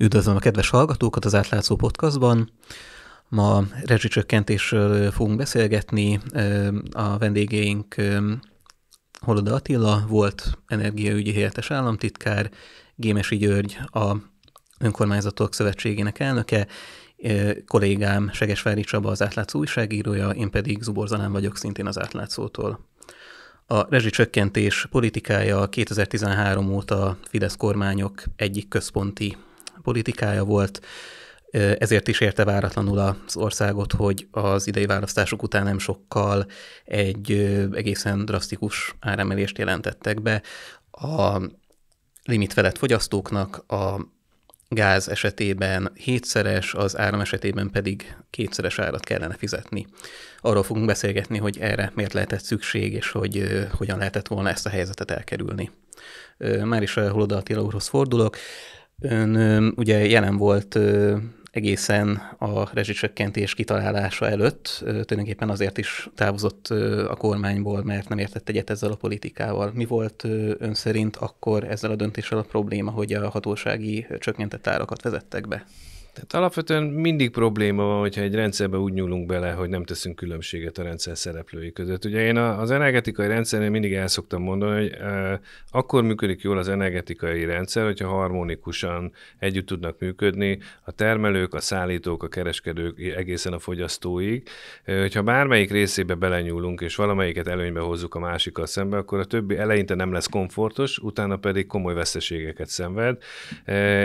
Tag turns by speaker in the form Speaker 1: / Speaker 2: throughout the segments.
Speaker 1: Üdvözlöm a kedves hallgatókat az Átlátszó Podcastban. Ma rezsicsökkentésről fogunk beszélgetni. A vendégeink Holoda Attila volt energiaügyi helyettes államtitkár, Gémesi György a Önkormányzatok Szövetségének elnöke, kollégám Segesvári Csaba az átlátszó újságírója, én pedig Zubor Zalán vagyok szintén az átlátszótól. A rezsicsökkentés politikája 2013 óta Fidesz kormányok egyik központi politikája volt, ezért is érte váratlanul az országot, hogy az idei választások után nem sokkal egy egészen drasztikus áremelést jelentettek be. A limit felett fogyasztóknak a gáz esetében hétszeres, az áram esetében pedig kétszeres árat kellene fizetni. Arról fogunk beszélgetni, hogy erre miért lehetett szükség, és hogy hogyan lehetett volna ezt a helyzetet elkerülni. Már is Holoda Attila úrhoz fordulok. Ön ugye jelen volt egészen a rezsicsökkentés kitalálása előtt, tulajdonképpen azért is távozott a kormányból, mert nem értett egyet ezzel a politikával. Mi volt ön szerint akkor ezzel a döntéssel a probléma, hogy a hatósági csökkentett árakat vezettek be?
Speaker 2: Tehát alapvetően mindig probléma van, hogyha egy rendszerbe úgy nyúlunk bele, hogy nem teszünk különbséget a rendszer szereplői között. Ugye én az energetikai rendszernél mindig el szoktam mondani, hogy akkor működik jól az energetikai rendszer, hogyha harmonikusan együtt tudnak működni a termelők, a szállítók, a kereskedők, egészen a fogyasztóig. Hogyha bármelyik részébe belenyúlunk, és valamelyiket előnybe hozzuk a másikkal szembe, akkor a többi eleinte nem lesz komfortos, utána pedig komoly veszteségeket szenved.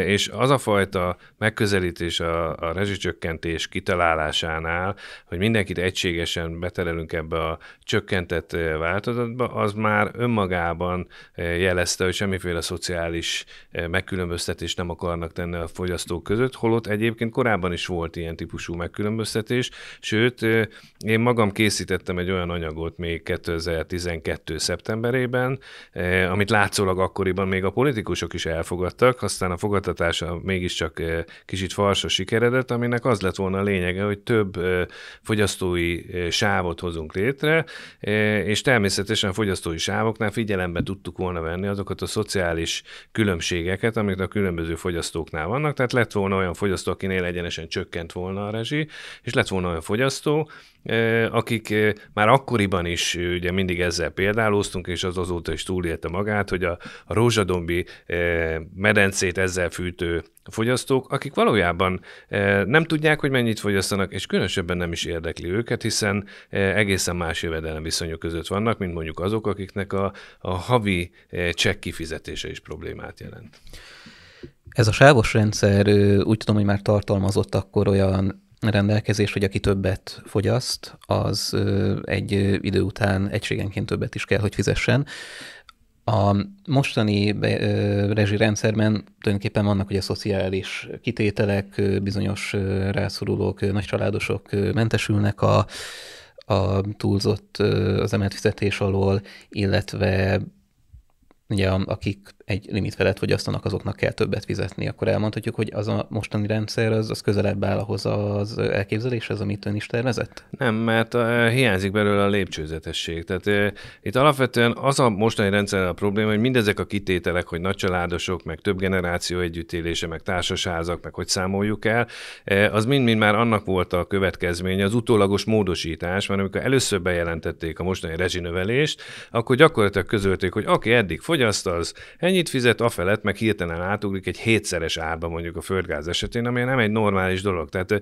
Speaker 2: És az a fajta megközelítés, és a, a rezsicsökkentés kitalálásánál, hogy mindenkit egységesen beterelünk ebbe a csökkentett eh, változatba, az már önmagában eh, jelezte, hogy semmiféle szociális eh, megkülönböztetést nem akarnak tenni a fogyasztók között, holott egyébként korábban is volt ilyen típusú megkülönböztetés, sőt, én magam készítettem egy olyan anyagot még 2012. szeptemberében, amit látszólag akkoriban még a politikusok is elfogadtak, aztán a fogadtatása mégiscsak kicsit farsa sikeredet, aminek az lett volna a lényege, hogy több fogyasztói sávot hozunk létre, és természetesen a fogyasztói sávoknál figyelembe tudtuk volna venni azokat a szociális különbségeket, amik a különböző fogyasztóknál vannak, tehát lett volna olyan fogyasztó, akinél egyenesen csökkent volna a rezsi, és lett volna olyan fogyasztó, akik már akkoriban is ugye mindig ezzel példálóztunk, és az azóta is túlélte magát, hogy a, a rózsadombi medencét ezzel fűtő fogyasztók, akik valójában nem tudják, hogy mennyit fogyasztanak, és különösebben nem is érdekli őket, hiszen egészen más jövedelem viszonyok között vannak, mint mondjuk azok, akiknek a, a havi csekk kifizetése is problémát jelent.
Speaker 1: Ez a sávos rendszer úgy tudom, hogy már tartalmazott akkor olyan rendelkezés, hogy aki többet fogyaszt, az egy idő után egységenként többet is kell, hogy fizessen. A mostani be, rendszerben tulajdonképpen vannak ugye szociális kitételek, bizonyos rászorulók, nagy családosok mentesülnek a, a túlzott, az emelt fizetés alól, illetve ugye, akik egy limit felett fogyasztanak, azoknak kell többet fizetni, akkor elmondhatjuk, hogy az a mostani rendszer az, az közelebb áll ahhoz az elképzeléshez, amit ön is tervezett? Nem,
Speaker 2: mert eh, hiányzik belőle a lépcsőzetesség. Tehát eh, itt alapvetően az a mostani rendszer a probléma, hogy mindezek a kitételek, hogy nagycsaládosok, meg több generáció együttélése, meg társasházak, meg hogy számoljuk el, eh, az mind-mind már annak volt a következménye, az utólagos módosítás, mert amikor először bejelentették a mostani rezsinövelést, akkor gyakorlatilag közölték, hogy aki eddig fogyaszt, az ennyi ennyit fizet, afelett meg hirtelen átugrik egy hétszeres árba mondjuk a földgáz esetén, ami nem egy normális dolog. Tehát,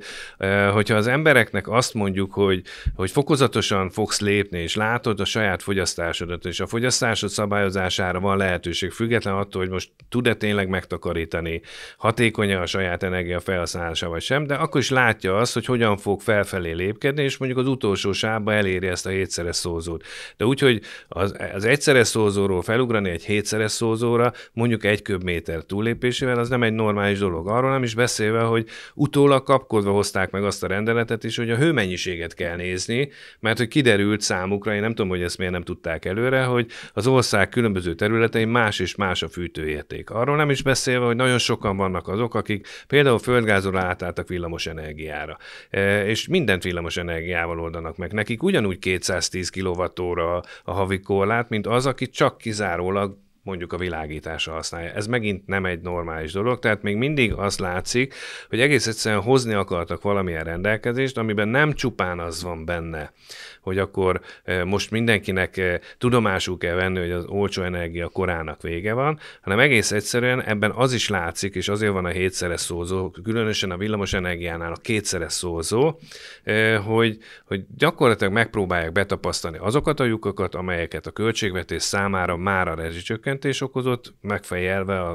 Speaker 2: hogyha az embereknek azt mondjuk, hogy, hogy fokozatosan fogsz lépni, és látod a saját fogyasztásodat, és a fogyasztásod szabályozására van lehetőség, független attól, hogy most tud-e tényleg megtakarítani, hatékony a saját energia felhasználása vagy sem, de akkor is látja azt, hogy hogyan fog felfelé lépkedni, és mondjuk az utolsó sávba eléri ezt a hétszeres szózót. De úgyhogy az, az egyszeres szózóról felugrani egy hétszeres szózóra, óra, mondjuk egy köbméter túlépésével, az nem egy normális dolog. Arról nem is beszélve, hogy utólag kapkodva hozták meg azt a rendeletet is, hogy a hőmennyiséget kell nézni, mert hogy kiderült számukra, én nem tudom, hogy ezt miért nem tudták előre, hogy az ország különböző területein más és más a fűtőérték. Arról nem is beszélve, hogy nagyon sokan vannak azok, akik például földgázról átálltak villamos energiára, e, és mindent villamos energiával oldanak meg. Nekik ugyanúgy 210 kWh a havi korlát, mint az, aki csak kizárólag mondjuk a világítása használja. Ez megint nem egy normális dolog, tehát még mindig az látszik, hogy egész egyszerűen hozni akartak valamilyen rendelkezést, amiben nem csupán az van benne, hogy akkor eh, most mindenkinek eh, tudomásul kell venni, hogy az olcsó energia korának vége van, hanem egész egyszerűen ebben az is látszik, és azért van a hétszeres szózó, különösen a villamos energiánál a kétszeres szózó, eh, hogy, hogy gyakorlatilag megpróbálják betapasztani azokat a lyukakat, amelyeket a költségvetés számára már a rezsicsökkentés okozott, megfejelve a,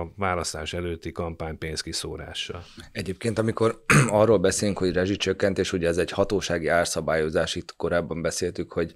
Speaker 2: a választás előtti kampánypénzkiszórással.
Speaker 3: Egyébként, amikor arról beszélünk, hogy rezsicsökkentés, ugye ez egy hatósági itt, korábban beszéltük, hogy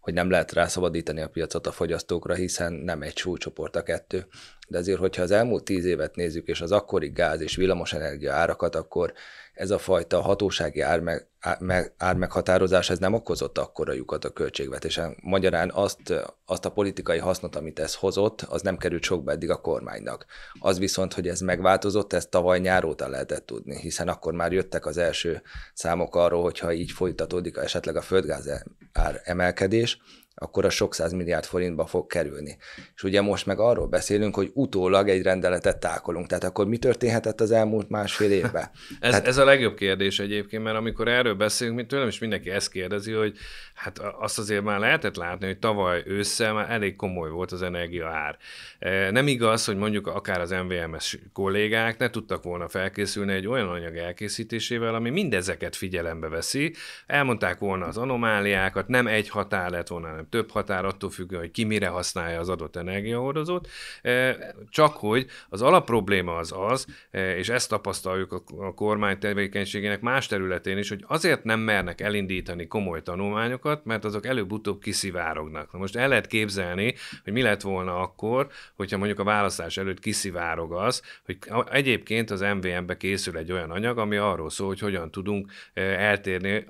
Speaker 3: hogy nem lehet rászabadítani a piacot a fogyasztókra, hiszen nem egy súlycsoport a kettő. De azért, hogyha az elmúlt tíz évet nézzük, és az akkori gáz és villamosenergia árakat, akkor ez a fajta hatósági árme, árme, ármeghatározás ez nem okozott akkora lyukat a költségvetésen. Magyarán azt, azt a politikai hasznot, amit ez hozott, az nem került sokba eddig a kormánynak. Az viszont, hogy ez megváltozott, ezt tavaly nyáróta lehetett tudni, hiszen akkor már jöttek az első számok arról, hogyha így folytatódik esetleg a földgáz ár emelkedés, akkor a sok száz milliárd forintba fog kerülni. És ugye most meg arról beszélünk, hogy utólag egy rendeletet tákolunk. Tehát akkor mi történhetett az elmúlt másfél évben?
Speaker 2: ez, Tehát... ez a legjobb kérdés egyébként, mert amikor erről beszélünk, mint tőlem is mindenki ezt kérdezi, hogy hát azt azért már lehetett látni, hogy tavaly ősszel már elég komoly volt az energia ár. E, nem igaz, hogy mondjuk akár az MVMS kollégák ne tudtak volna felkészülni egy olyan anyag elkészítésével, ami mindezeket figyelembe veszi. Elmondták volna az anomáliákat, nem egy határ lett volna, hanem több határ attól függ, hogy ki mire használja az adott energiahordozót, e, csak hogy az alapprobléma az az, e, és ezt tapasztaljuk a kormány tevékenységének más területén is, hogy azért nem mernek elindítani komoly tanulmányokat, mert azok előbb-utóbb kiszivárognak. Na most el lehet képzelni, hogy mi lett volna akkor, hogyha mondjuk a választás előtt kiszivárog az, hogy egyébként az MVM-be készül egy olyan anyag, ami arról szól, hogy hogyan tudunk e, eltérni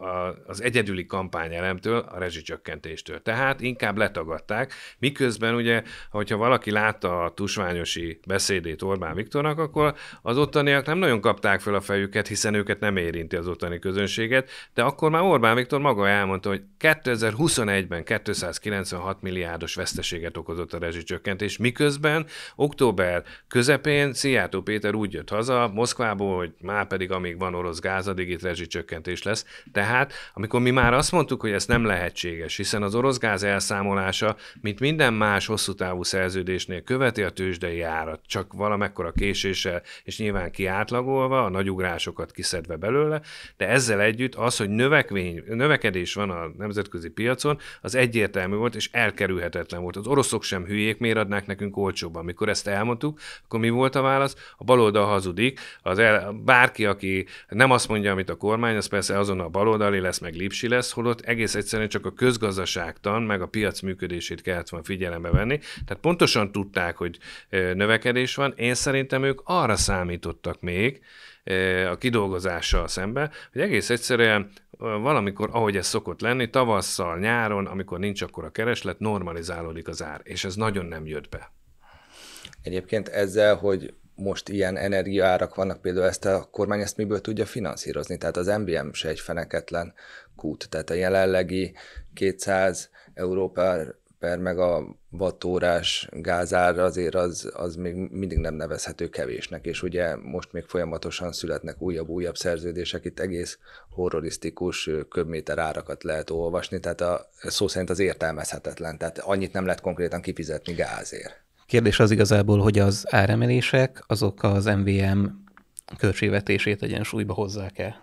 Speaker 2: az egyedüli kampányelemtől, a rezsicsökkentéstől. Tehát témát inkább letagadták, miközben ugye, hogyha valaki látta a tusványosi beszédét Orbán Viktornak, akkor az ottaniak nem nagyon kapták fel a fejüket, hiszen őket nem érinti az ottani közönséget, de akkor már Orbán Viktor maga elmondta, hogy 2021-ben 296 milliárdos veszteséget okozott a rezsicsökkentés, miközben október közepén Szijjártó Péter úgy jött haza Moszkvából, hogy már pedig amíg van orosz gáz, addig itt rezsicsökkentés lesz. Tehát amikor mi már azt mondtuk, hogy ez nem lehetséges, hiszen az orosz gáz az elszámolása, mint minden más hosszú távú szerződésnél követi a tőzsdei árat, csak valamekkora késéssel, és nyilván kiátlagolva, a nagy ugrásokat kiszedve belőle, de ezzel együtt az, hogy növekvény, növekedés van a nemzetközi piacon, az egyértelmű volt, és elkerülhetetlen volt. Az oroszok sem hülyék, miért adnák nekünk olcsóban. Mikor ezt elmondtuk, akkor mi volt a válasz? A baloldal hazudik, az el, bárki, aki nem azt mondja, amit a kormány, az persze azonnal baloldali lesz, meg lipsi lesz, holott egész egyszerűen csak a közgazdaságtan, van, meg a piac működését kellett volna figyelembe venni. Tehát pontosan tudták, hogy növekedés van. Én szerintem ők arra számítottak még, a kidolgozással szemben, hogy egész egyszerűen valamikor, ahogy ez szokott lenni, tavasszal, nyáron, amikor nincs akkor a kereslet, normalizálódik az ár, és ez nagyon nem jött be. Egyébként ezzel, hogy most ilyen energiaárak vannak, például
Speaker 3: ezt a kormány ezt miből tudja finanszírozni? Tehát az MBM se egy feneketlen kút, tehát a jelenlegi 200 euró per, per meg a vattórás gázár azért az, az még mindig nem nevezhető kevésnek, és ugye most még folyamatosan születnek újabb-újabb szerződések, itt egész horrorisztikus köbméter árakat lehet olvasni, tehát a, szó szerint az értelmezhetetlen, tehát annyit nem lehet konkrétan kifizetni
Speaker 1: gázért. Kérdés az igazából, hogy az áremelések azok az MVM költségvetését egyensúlyba hozzák-e?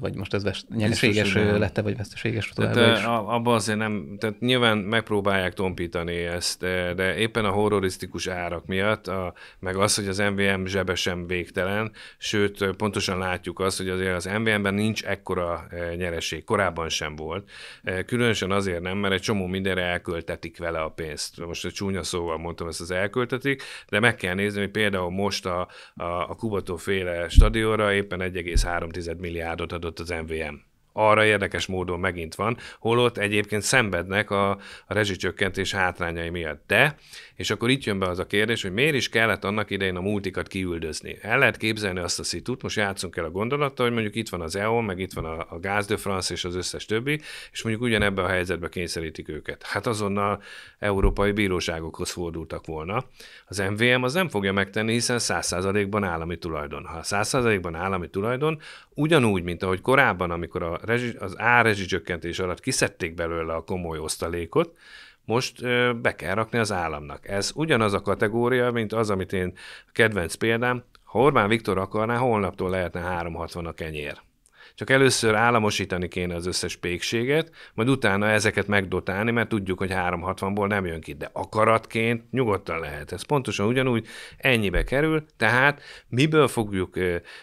Speaker 1: vagy most ez nyereséges lett-e, vagy veszteséges továbbra is?
Speaker 2: Abba azért nem, tehát nyilván megpróbálják tompítani ezt, de éppen a horrorisztikus árak miatt, a, meg az, hogy az MVM zsebe sem végtelen, sőt, pontosan látjuk azt, hogy azért az MVM-ben nincs ekkora nyereség, korábban sem volt. Különösen azért nem, mert egy csomó mindenre elköltetik vele a pénzt. Most egy csúnya szóval mondtam ezt az elköltetik, de meg kell nézni, hogy például most a, a, a Kubató féle stadionra éppen 1,3 milliárd pontot adott az MVM. Arra érdekes módon megint van, holott egyébként szenvednek a, a rezsicsökkentés hátrányai miatt. De, és akkor itt jön be az a kérdés, hogy miért is kellett annak idején a multikat kiüldözni. El lehet képzelni azt a szitut, most játszunk el a gondolattal, hogy mondjuk itt van az EON, meg itt van a, a Gaz de France és az összes többi, és mondjuk ugyanebbe a helyzetbe kényszerítik őket. Hát azonnal európai bíróságokhoz fordultak volna. Az MVM az nem fogja megtenni, hiszen 100%-ban állami tulajdon. Ha 100%-ban állami tulajdon, ugyanúgy, mint ahogy korábban, amikor a rezsi, az árrezsicsökkentés alatt kiszedték belőle a komoly osztalékot, most be kell rakni az államnak. Ez ugyanaz a kategória, mint az, amit én kedvenc példám, ha Orbán Viktor akarná, holnaptól lehetne 360 a kenyér. Csak először államosítani kéne az összes pékséget, majd utána ezeket megdotálni, mert tudjuk, hogy 360-ból nem jön ki, de akaratként nyugodtan lehet. Ez pontosan ugyanúgy ennyibe kerül, tehát miből fogjuk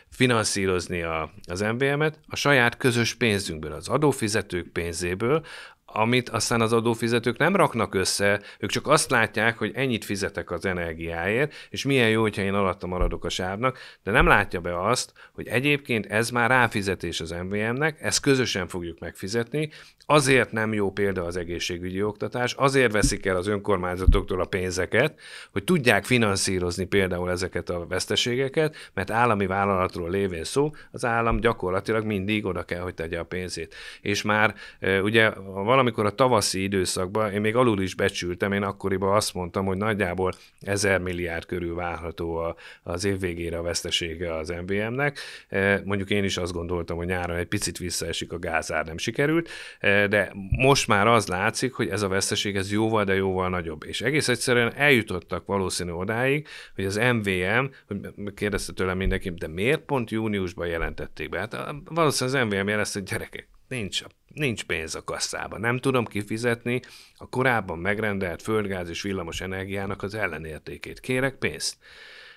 Speaker 2: finanszírozni a, az MVM-et? A saját közös pénzünkből, az adófizetők pénzéből, amit aztán az adófizetők nem raknak össze, ők csak azt látják, hogy ennyit fizetek az energiáért, és milyen jó, hogyha én alatta maradok a sávnak, de nem látja be azt, hogy egyébként ez már ráfizetés az MVM-nek, ezt közösen fogjuk megfizetni, azért nem jó példa az egészségügyi oktatás, azért veszik el az önkormányzatoktól a pénzeket, hogy tudják finanszírozni például ezeket a veszteségeket, mert állami vállalatról lévén szó, az állam gyakorlatilag mindig oda kell, hogy tegye a pénzét. És már ugye valami valamikor a tavaszi időszakban, én még alul is becsültem, én akkoriban azt mondtam, hogy nagyjából 1000 milliárd körül várható a, az év végére a vesztesége az MVM-nek. E, mondjuk én is azt gondoltam, hogy nyáron egy picit visszaesik a gázár, nem sikerült, e, de most már az látszik, hogy ez a veszteség ez jóval, de jóval nagyobb. És egész egyszerűen eljutottak valószínű odáig, hogy az MVM, hogy kérdezte tőlem mindenki, de miért pont júniusban jelentették be? Hát valószínűleg az MVM jelezte, hogy gyerekek, nincs a Nincs pénz a kasszában, nem tudom kifizetni a korábban megrendelt földgáz és villamos energiának az ellenértékét. Kérek pénzt.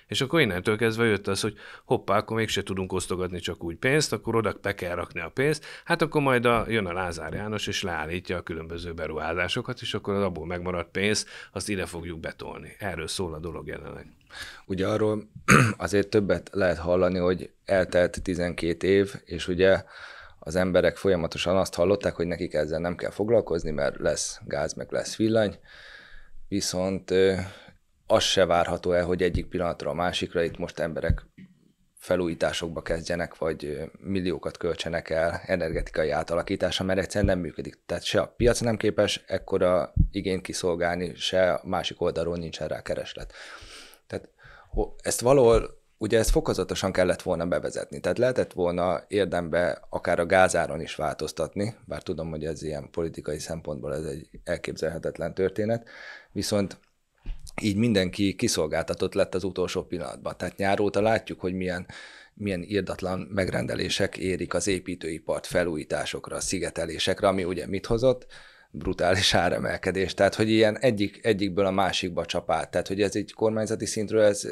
Speaker 2: És akkor innentől kezdve jött az, hogy hoppá, akkor mégse tudunk osztogatni csak úgy pénzt, akkor oda be kell rakni a pénzt, hát akkor majd a, jön a Lázár János, és leállítja a különböző beruházásokat, és akkor az abból megmaradt pénzt, azt ide fogjuk betolni. Erről szól a dolog jelenleg.
Speaker 3: Ugye arról azért többet lehet hallani, hogy eltelt 12 év, és ugye az emberek folyamatosan azt hallották, hogy nekik ezzel nem kell foglalkozni, mert lesz gáz, meg lesz villany, viszont az se várható el, hogy egyik pillanatra a másikra itt most emberek felújításokba kezdjenek, vagy milliókat költsenek el energetikai átalakítása, mert egyszerűen nem működik. Tehát se a piac nem képes ekkora igényt kiszolgálni, se a másik oldalról nincs rá kereslet. Tehát ezt valahol Ugye ezt fokozatosan kellett volna bevezetni, tehát lehetett volna érdembe akár a gázáron is változtatni, bár tudom, hogy ez ilyen politikai szempontból ez egy elképzelhetetlen történet, viszont így mindenki kiszolgáltatott lett az utolsó pillanatban. Tehát nyáróta látjuk, hogy milyen, milyen irdatlan megrendelések érik az építőipart felújításokra, szigetelésekre, ami ugye mit hozott? brutális áremelkedés. Tehát, hogy ilyen egyik, egyikből a másikba csapált. Tehát, hogy ez egy kormányzati szintről, ez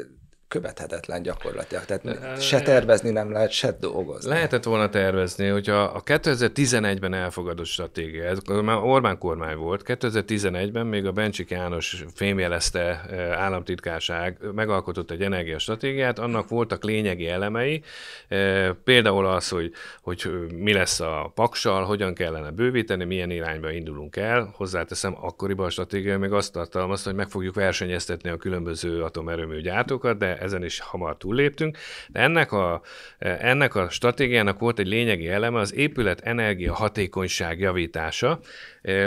Speaker 3: követhetetlen gyakorlatilag. Tehát se tervezni nem lehet, se dolgozni.
Speaker 2: Lehetett volna tervezni, hogyha a 2011-ben elfogadott stratégia, ez már Orbán kormány volt, 2011-ben még a Bencsik János fémjelezte eh, államtitkárság megalkotott egy energiastratégiát, annak voltak lényegi elemei, eh, például az, hogy, hogy mi lesz a paksal, hogyan kellene bővíteni, milyen irányba indulunk el. Hozzáteszem, akkoriban a stratégia még azt tartalmazta, hogy meg fogjuk versenyeztetni a különböző atomerőmű gyártókat, de ezen is hamar túlléptünk, de ennek a, ennek a stratégiának volt egy lényegi eleme az épület energia hatékonyság javítása,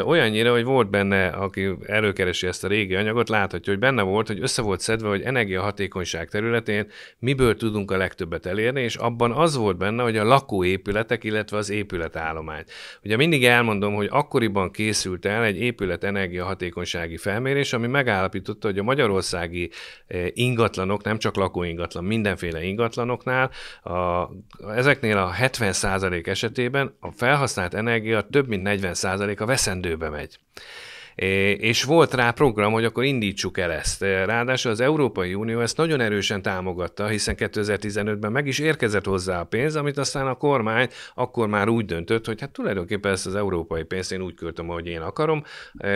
Speaker 2: Olyannyira, hogy volt benne, aki előkeresi ezt a régi anyagot, láthatja, hogy benne volt, hogy össze volt szedve, hogy energiahatékonyság területén miből tudunk a legtöbbet elérni, és abban az volt benne, hogy a lakóépületek, illetve az épületállomány. Ugye mindig elmondom, hogy akkoriban készült el egy épület energiahatékonysági felmérés, ami megállapította, hogy a magyarországi ingatlanok, nem csak lakóingatlan, mindenféle ingatlanoknál, a, ezeknél a 70% esetében a felhasznált energia több mint 40% a veszély eszendőbe megy és volt rá program, hogy akkor indítsuk el ezt. Ráadásul az Európai Unió ezt nagyon erősen támogatta, hiszen 2015-ben meg is érkezett hozzá a pénz, amit aztán a kormány akkor már úgy döntött, hogy hát tulajdonképpen ezt az európai pénzt én úgy költöm, ahogy én akarom,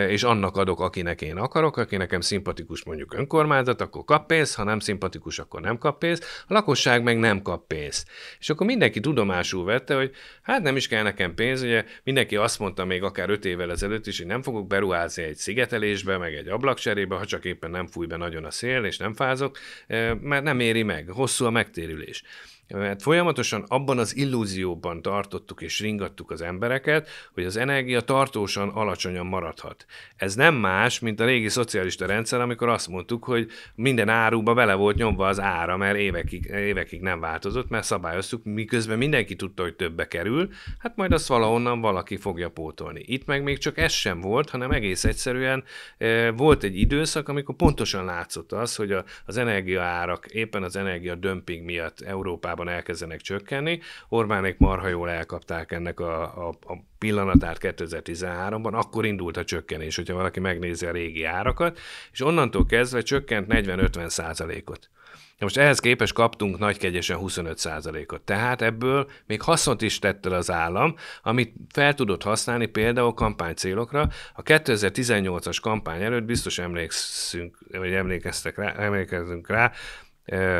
Speaker 2: és annak adok, akinek én akarok, aki nekem szimpatikus mondjuk önkormányzat, akkor kap pénzt, ha nem szimpatikus, akkor nem kap pénzt, a lakosság meg nem kap pénzt. És akkor mindenki tudomásul vette, hogy hát nem is kell nekem pénz, ugye mindenki azt mondta még akár öt évvel ezelőtt is, hogy nem fogok beruházni beleszállsz egy szigetelésbe, meg egy ablakcserébe, ha csak éppen nem fúj be nagyon a szél, és nem fázok, eh, mert nem éri meg, hosszú a megtérülés. Mert folyamatosan abban az illúzióban tartottuk és ringattuk az embereket, hogy az energia tartósan alacsonyan maradhat. Ez nem más, mint a régi szocialista rendszer, amikor azt mondtuk, hogy minden áruba bele volt nyomva az ára, mert évekig, évekig nem változott, mert szabályoztuk, miközben mindenki tudta, hogy többe kerül, hát majd azt valahonnan valaki fogja pótolni. Itt meg még csak ez sem volt, hanem egész egyszerűen e, volt egy időszak, amikor pontosan látszott az, hogy az energiaárak éppen az energia dömping miatt Európában általában elkezdenek csökkenni. Orbánék marha jól elkapták ennek a, a, a pillanatát 2013-ban, akkor indult a csökkenés, hogyha valaki megnézi a régi árakat, és onnantól kezdve csökkent 40-50 százalékot. most ehhez képest kaptunk nagykegyesen 25%-ot. Tehát ebből még haszont is tett el az állam, amit fel tudott használni például kampánycélokra. A 2018-as kampány előtt biztos emlékszünk, vagy emlékeztek rá, emlékezünk rá,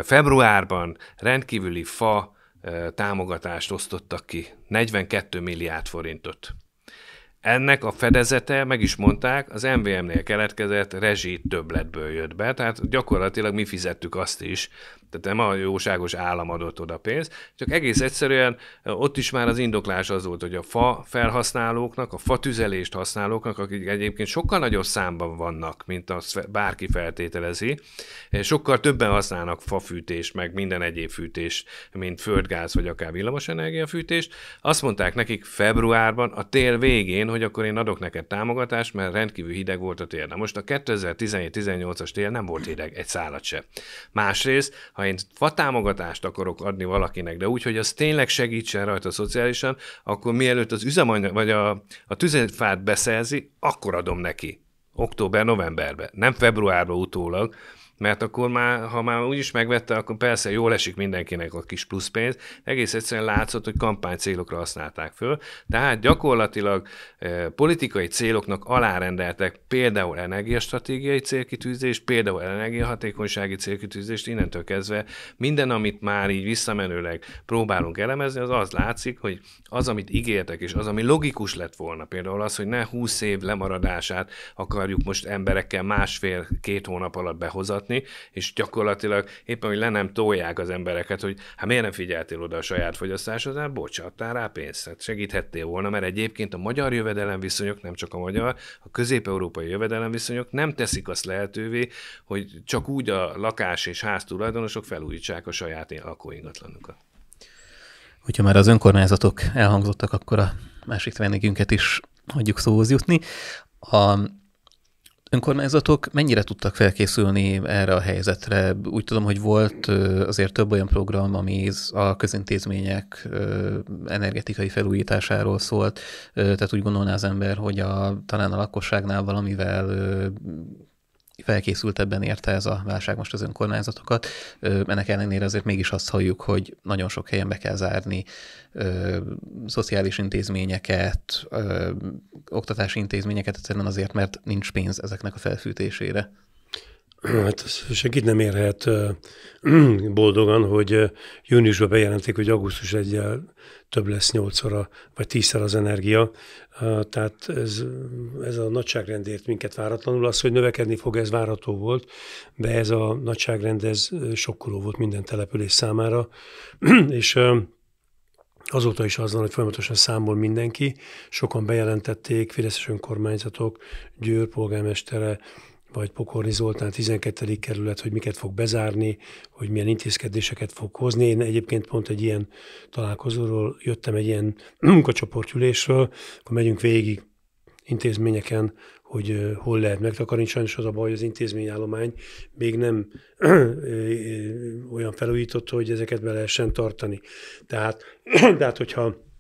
Speaker 2: Februárban rendkívüli fa támogatást osztottak ki, 42 milliárd forintot. Ennek a fedezete, meg is mondták, az MVM-nél keletkezett rezsi többletből jött be, tehát gyakorlatilag mi fizettük azt is, tehát nem a jóságos állam adott oda pénzt, csak egész egyszerűen eh, ott is már az indoklás az volt, hogy a fa felhasználóknak, a fa tüzelést használóknak, akik egyébként sokkal nagyobb számban vannak, mint azt bárki feltételezi, eh, sokkal többen használnak fűtést, meg minden egyéb fűtést, mint földgáz, vagy akár fűtést. Azt mondták nekik februárban, a tél végén, hogy akkor én adok neked támogatást, mert rendkívül hideg volt a tél. Na most a 2017-18-as tél nem volt hideg, egy szállat se. Másrészt, ha ha én fatámogatást akarok adni valakinek, de úgy, hogy az tényleg segítsen rajta szociálisan, akkor mielőtt az üzemanyag, vagy a, a tüzetfát beszerzi, akkor adom neki. október novemberben nem februárba utólag, mert akkor már, ha már úgyis megvette, akkor persze jól esik mindenkinek a kis plusz pénz, egész egyszerűen látszott, hogy kampány célokra használták föl, tehát gyakorlatilag eh, politikai céloknak alárendeltek például energiastratégiai célkitűzés, például energiahatékonysági célkitűzést, innentől kezdve minden, amit már így visszamenőleg próbálunk elemezni, az az látszik, hogy az, amit ígértek, és az, ami logikus lett volna, például az, hogy ne 20 év lemaradását akarjuk most emberekkel másfél-két hónap alatt behozat, hallgatni, és gyakorlatilag éppen, hogy le nem tolják az embereket, hogy hát miért nem figyeltél oda a saját fogyasztásodra, hát bocs, adtál rá pénzt, hát segíthettél volna, mert egyébként a magyar jövedelemviszonyok, nem csak a magyar, a közép-európai jövedelemviszonyok nem teszik azt lehetővé, hogy csak úgy a lakás és ház tulajdonosok felújítsák a saját lakóingatlanukat.
Speaker 1: Hogyha már az önkormányzatok elhangzottak, akkor a másik vendégünket is hagyjuk szóhoz jutni. A önkormányzatok mennyire tudtak felkészülni erre a helyzetre? Úgy tudom, hogy volt azért több olyan program, ami a közintézmények energetikai felújításáról szólt, tehát úgy gondolná az ember, hogy a, talán a lakosságnál valamivel ebben érte ez a válság most az önkormányzatokat. Ennek ellenére azért mégis azt halljuk, hogy nagyon sok helyen be kell zárni ö, szociális intézményeket, ö, oktatási intézményeket, egyszerűen azért, mert nincs pénz ezeknek a felfűtésére hát senkit nem érhet
Speaker 4: boldogan, hogy júniusban bejelentik, hogy augusztus 1 több lesz 8 óra, vagy 10 az energia. Tehát ez, ez a nagyságrendért minket váratlanul. Az, hogy növekedni fog, ez várható volt, de ez a nagyságrend, ez sokkoló volt minden település számára. És Azóta is az van, hogy folyamatosan számol mindenki. Sokan bejelentették, Fideszes önkormányzatok, Győr polgármestere, vagy Pokorni Zoltán 12. kerület, hogy miket fog bezárni, hogy milyen intézkedéseket fog hozni. Én egyébként pont egy ilyen találkozóról jöttem, egy ilyen munkacsoportülésről, akkor megyünk végig intézményeken, hogy hol lehet megtakarítani. Sajnos az a baj, hogy az intézményállomány még nem olyan felújított, hogy ezeket be lehessen tartani. Tehát, tehát hogyha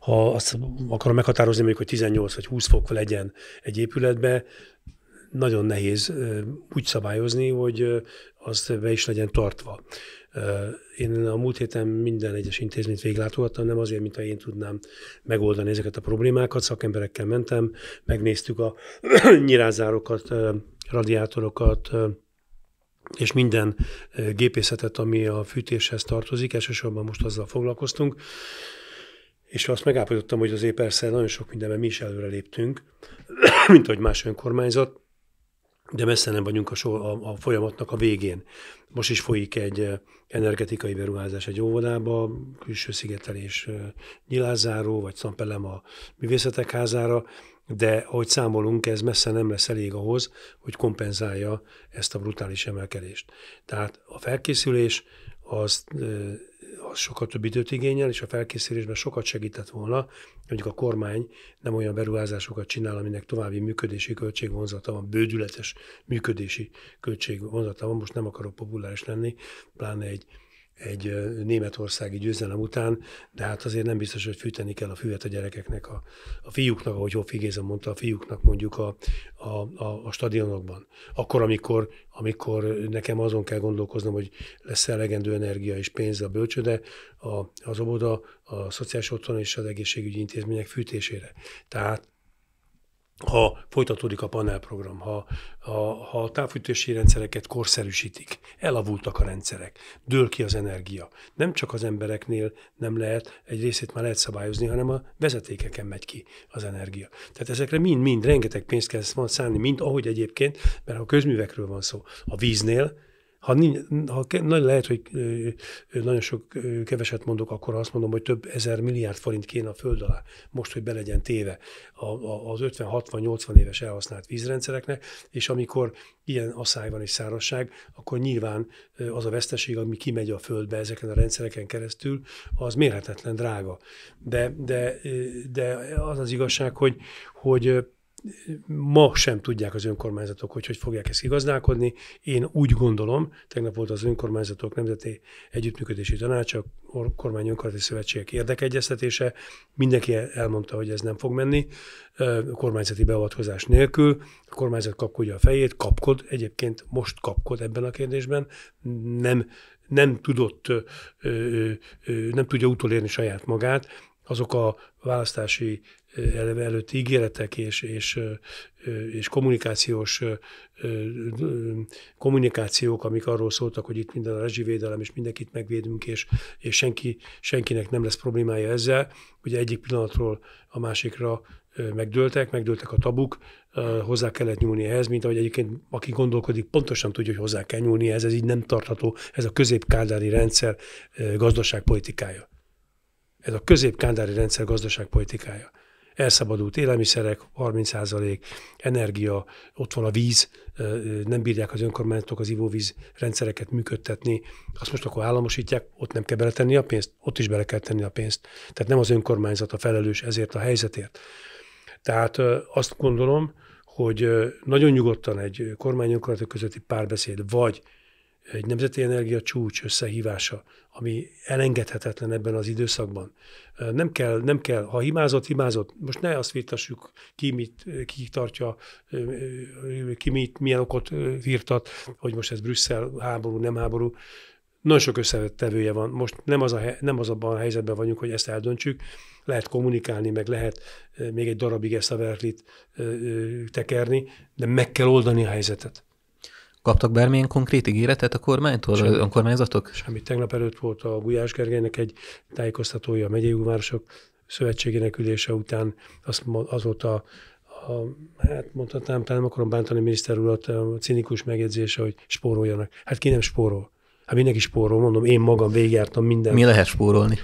Speaker 4: ha azt akarom meghatározni, mondjuk, hogy 18 vagy 20 fok legyen egy épületbe, nagyon nehéz úgy szabályozni, hogy az be is legyen tartva. Én a múlt héten minden egyes intézményt véglátogattam, nem azért, mintha én tudnám megoldani ezeket a problémákat, szakemberekkel mentem, megnéztük a nyirázárokat, radiátorokat, és minden gépészetet, ami a fűtéshez tartozik, elsősorban most azzal foglalkoztunk, és azt megállapítottam, hogy azért persze nagyon sok mindenben mi is előre léptünk, mint ahogy más önkormányzat, de messze nem vagyunk a, so, a, a folyamatnak a végén. Most is folyik egy eh, energetikai beruházás egy óvodába, külső szigetelés eh, nyilázáró, vagy szampelem a művészetek házára, de ahogy számolunk, ez messze nem lesz elég ahhoz, hogy kompenzálja ezt a brutális emelkedést. Tehát a felkészülés az eh, az sokkal több időt igényel, és a felkészülésben sokat segített volna, mondjuk a kormány nem olyan beruházásokat csinál, aminek további működési költségvonzata van, bődületes működési költségvonzata van, most nem akarok populáris lenni, pláne egy egy németországi győzelem után, de hát azért nem biztos, hogy fűteni kell a füvet a gyerekeknek, a, a fiúknak, ahogy Hoffi Géza mondta, a fiúknak mondjuk a, a, a, a stadionokban. Akkor, amikor, amikor nekem azon kell gondolkoznom, hogy lesz elegendő energia és pénz a bölcsőde, a, az oboda, a szociális otthon és az egészségügyi intézmények fűtésére. Tehát ha folytatódik a panelprogram, ha, ha, ha a távfűtési rendszereket korszerűsítik, elavultak a rendszerek, dől ki az energia. Nem csak az embereknél nem lehet, egy részét már lehet szabályozni, hanem a vezetékeken megy ki az energia. Tehát ezekre mind-mind rengeteg pénzt kell szánni, mind ahogy egyébként, mert ha közművekről van szó, a víznél, ha, nincs, ha nagy lehet, hogy nagyon sok keveset mondok, akkor azt mondom, hogy több ezer milliárd forint kéne a föld alá, most, hogy belegyen téve az 50-60-80 éves elhasznált vízrendszereknek, és amikor ilyen asszály van és szárazság, akkor nyilván az a veszteség, ami kimegy a földbe ezeken a rendszereken keresztül, az mérhetetlen drága. De, de, de az az igazság, hogy, hogy ma sem tudják az önkormányzatok, hogy hogy fogják ezt igazdálkodni. Én úgy gondolom, tegnap volt az önkormányzatok nemzeti együttműködési tanácsa, kormány önkormányzati szövetségek érdekegyeztetése, mindenki elmondta, hogy ez nem fog menni kormányzati beavatkozás nélkül. A kormányzat kapkodja a fejét, kapkod, egyébként most kapkod ebben a kérdésben, nem, nem tudott, nem tudja utolérni saját magát, azok a választási előtt ígéretek és, és, és kommunikációs kommunikációk, amik arról szóltak, hogy itt minden a rezsivédelem, és mindenkit megvédünk, és, és senki, senkinek nem lesz problémája ezzel. Ugye egyik pillanatról a másikra megdőltek, megdőltek a tabuk, hozzá kellett nyúlni ehhez, mint ahogy egyébként aki gondolkodik, pontosan tudja, hogy hozzá kell nyúlni ehhez, ez így nem tartható, ez a középkádári rendszer gazdaságpolitikája. Ez a középkádári rendszer gazdaságpolitikája elszabadult élelmiszerek, 30 százalék, energia, ott van a víz, nem bírják az önkormányzatok az ivóvíz rendszereket működtetni, azt most akkor államosítják, ott nem kell beletenni a pénzt, ott is bele kell tenni a pénzt. Tehát nem az önkormányzat a felelős ezért a helyzetért. Tehát azt gondolom, hogy nagyon nyugodtan egy kormányönkormányzatok közötti párbeszéd, vagy egy nemzeti energia csúcs összehívása, ami elengedhetetlen ebben az időszakban. Nem kell, nem kell, ha hibázott, hibázott, most ne azt virtassuk, ki mit, ki tartja, ki mit, milyen okot virtat, hogy most ez Brüsszel háború, nem háború. Nagyon sok összetevője van. Most nem, az a, nem az abban a helyzetben vagyunk, hogy ezt eldöntsük. Lehet kommunikálni, meg lehet még egy darabig ezt a verlit tekerni, de meg kell oldani a helyzetet. Kaptak
Speaker 1: bármilyen konkrét ígéretet a kormánytól, Semmit. az önkormányzatok?
Speaker 4: Semmit. Tegnap előtt volt a Gulyás Gergelynek egy tájékoztatója a megyei jogvárosok szövetségének ülése után. Azt, azóta a, hát mondhatnám, talán nem akarom bántani a miniszter urat, a cinikus megjegyzése, hogy spóroljanak. Hát ki nem spórol? Hát mindenki spórol, mondom, én magam végigjártam minden. Mi lehet spórolni?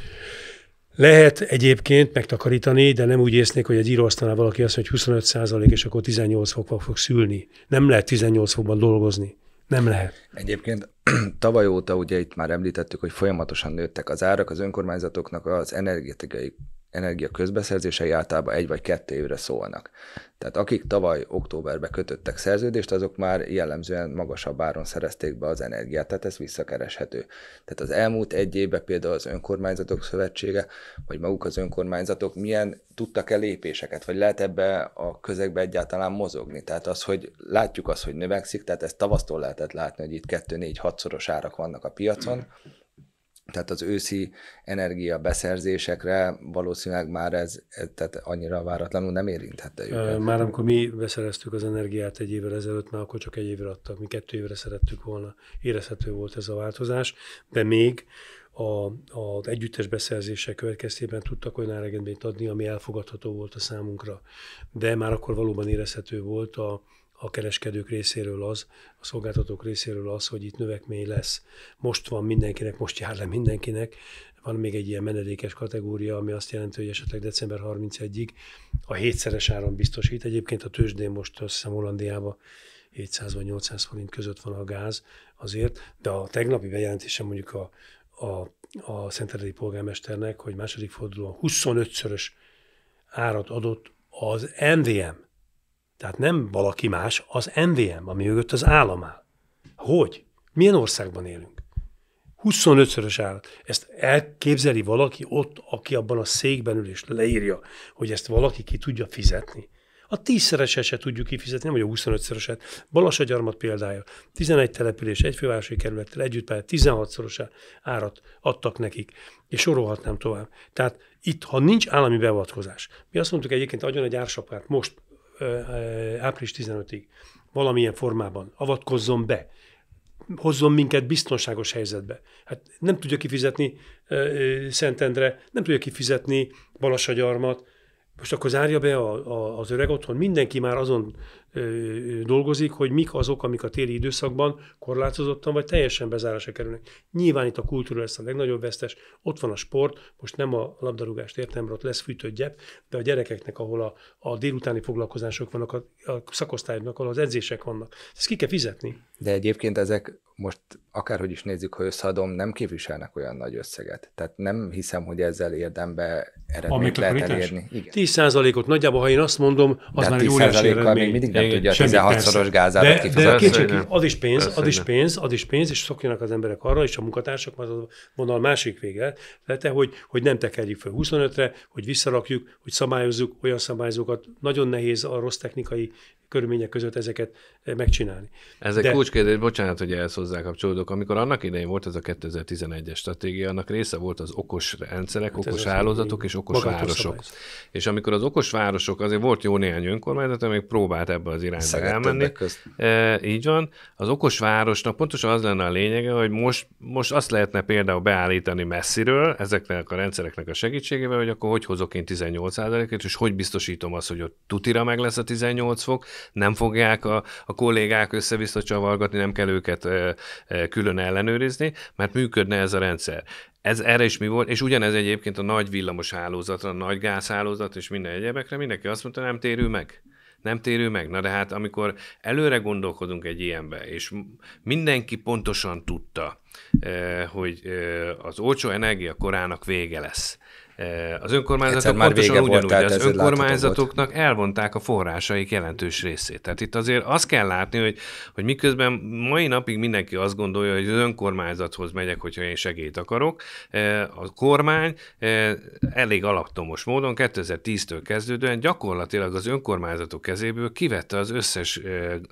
Speaker 4: Lehet egyébként megtakarítani, de nem úgy észnék, hogy egy íróasztalnál valaki azt mondja, hogy 25 és akkor 18 fokban fog szülni. Nem lehet 18 fokban dolgozni. Nem lehet.
Speaker 3: Egyébként tavaly óta ugye itt már említettük, hogy folyamatosan nőttek az árak, az önkormányzatoknak az energetikai energia közbeszerzései általában egy vagy kettő évre szólnak. Tehát akik tavaly októberbe kötöttek szerződést, azok már jellemzően magasabb áron szerezték be az energiát, tehát ez visszakereshető. Tehát az elmúlt egy évben például az Önkormányzatok Szövetsége, vagy maguk az önkormányzatok milyen tudtak-e lépéseket, vagy lehet ebbe a közegbe egyáltalán mozogni. Tehát az, hogy látjuk azt, hogy növekszik, tehát ezt tavasztól lehetett látni, hogy itt 2-4-6 szoros árak vannak a piacon, mm tehát az őszi energia beszerzésekre valószínűleg már ez, tehát annyira váratlanul nem érinthette
Speaker 4: őket. Már amikor mi beszereztük az energiát egy évvel ezelőtt, már akkor csak egy évre adtak, mi kettő évre szerettük volna, érezhető volt ez a változás, de még a, a együttes beszerzések következtében tudtak olyan áregenményt adni, ami elfogadható volt a számunkra. De már akkor valóban érezhető volt a, a kereskedők részéről az, a szolgáltatók részéről az, hogy itt növekmény lesz. Most van mindenkinek, most jár le mindenkinek, van még egy ilyen menedékes kategória, ami azt jelenti, hogy esetleg december 31-ig a hétszeres áron biztosít. Egyébként a tőzsdén most azt hiszem Hollandiában 700 vagy 800 forint között van a gáz azért, de a tegnapi bejelentése mondjuk a, a, a Szenteredi polgármesternek, hogy második fordulóan 25-szörös árat adott az MVM tehát nem valaki más, az MVM, ami mögött az állam áll. Hogy? Milyen országban élünk? 25-szörös állat. Ezt elképzeli valaki ott, aki abban a székben ül és leírja, hogy ezt valaki ki tudja fizetni. A tízszereset se tudjuk kifizetni, nem vagy a 25-szereset. Balasagyarmat példája. 11 település, egy fővárosi kerülettel együtt már 16-szoros árat adtak nekik, és sorolhatnám tovább. Tehát itt, ha nincs állami beavatkozás, mi azt mondtuk egyébként adjon egy ársapkát most, április 15-ig valamilyen formában avatkozzon be, hozzon minket biztonságos helyzetbe. Hát nem tudja kifizetni Szentendre, nem tudja kifizetni Balassagyarmat, most akkor zárja be a, a, az öreg otthon. Mindenki már azon dolgozik, hogy mik azok, amik a téli időszakban korlátozottan vagy teljesen bezárásra kerülnek. Nyilván itt a kultúra lesz a legnagyobb vesztes, ott van a sport, most nem a labdarúgást értem, ott lesz fűtött gyep, de a gyerekeknek, ahol a, a délutáni foglalkozások vannak, a, a szakosztályoknak, ahol az edzések vannak. Ezt ki kell fizetni.
Speaker 3: De egyébként ezek most akárhogy is nézzük, ha összeadom, nem képviselnek olyan nagy összeget. Tehát nem hiszem, hogy ezzel érdembe eredményt lehet elérni. Igen.
Speaker 4: 10%-ot nagyjából, ha én azt mondom, az De már egy óriási eredmény. Még mindig nem Igen, tudja a 16-szoros gázát de, De, kicsi, az is pénz, persze, az is pénz, az is pénz, és szokjanak az emberek arra, és a munkatársak, mert a vonal másik vége, lete, hogy, hogy nem tekerjük fel 25-re, hogy visszarakjuk, hogy szabályozzuk, olyan szabályzókat, nagyon nehéz a rossz technikai körülmények között ezeket megcsinálni. Ez egy De...
Speaker 2: kulcskérdés, bocsánat, hogy ehhez kapcsolódok. Amikor annak idején volt ez a 2011-es stratégia, annak része volt az okos rendszerek, hát okos hálózatok és okos városok. És amikor az okos városok, azért volt jó néhány önkormányzat, amely próbált ebbe az irányba Szeged elmenni. E, így van. Az okos városnak pontosan az lenne a lényege, hogy most, most azt lehetne például beállítani messziről ezeknek a rendszereknek a segítségével, hogy akkor hogy hozok én 18%-et, és hogy biztosítom azt, hogy ott tutira meg lesz a 18 fok, nem fogják a, a kollégák össze-vissza csavargatni, nem kell őket külön ellenőrizni, mert működne ez a rendszer. Ez erre is mi volt, és ugyanez egyébként a nagy villamos hálózatra, a nagy gázhálózat és minden egyebekre, mindenki azt mondta, nem térül meg nem térül meg. Na de hát amikor előre gondolkodunk egy ilyenbe, és mindenki pontosan tudta, hogy az olcsó energia korának vége lesz, az önkormányzatok már pontosan ugyanúgy, az önkormányzatoknak elvonták a forrásaik jelentős részét. Tehát itt azért azt kell látni, hogy, hogy miközben mai napig mindenki azt gondolja, hogy az önkormányzathoz megyek, hogyha én segít akarok, a kormány elég alaptomos módon 2010-től kezdődően gyakorlatilag az önkormányzatok kezéből kivette az összes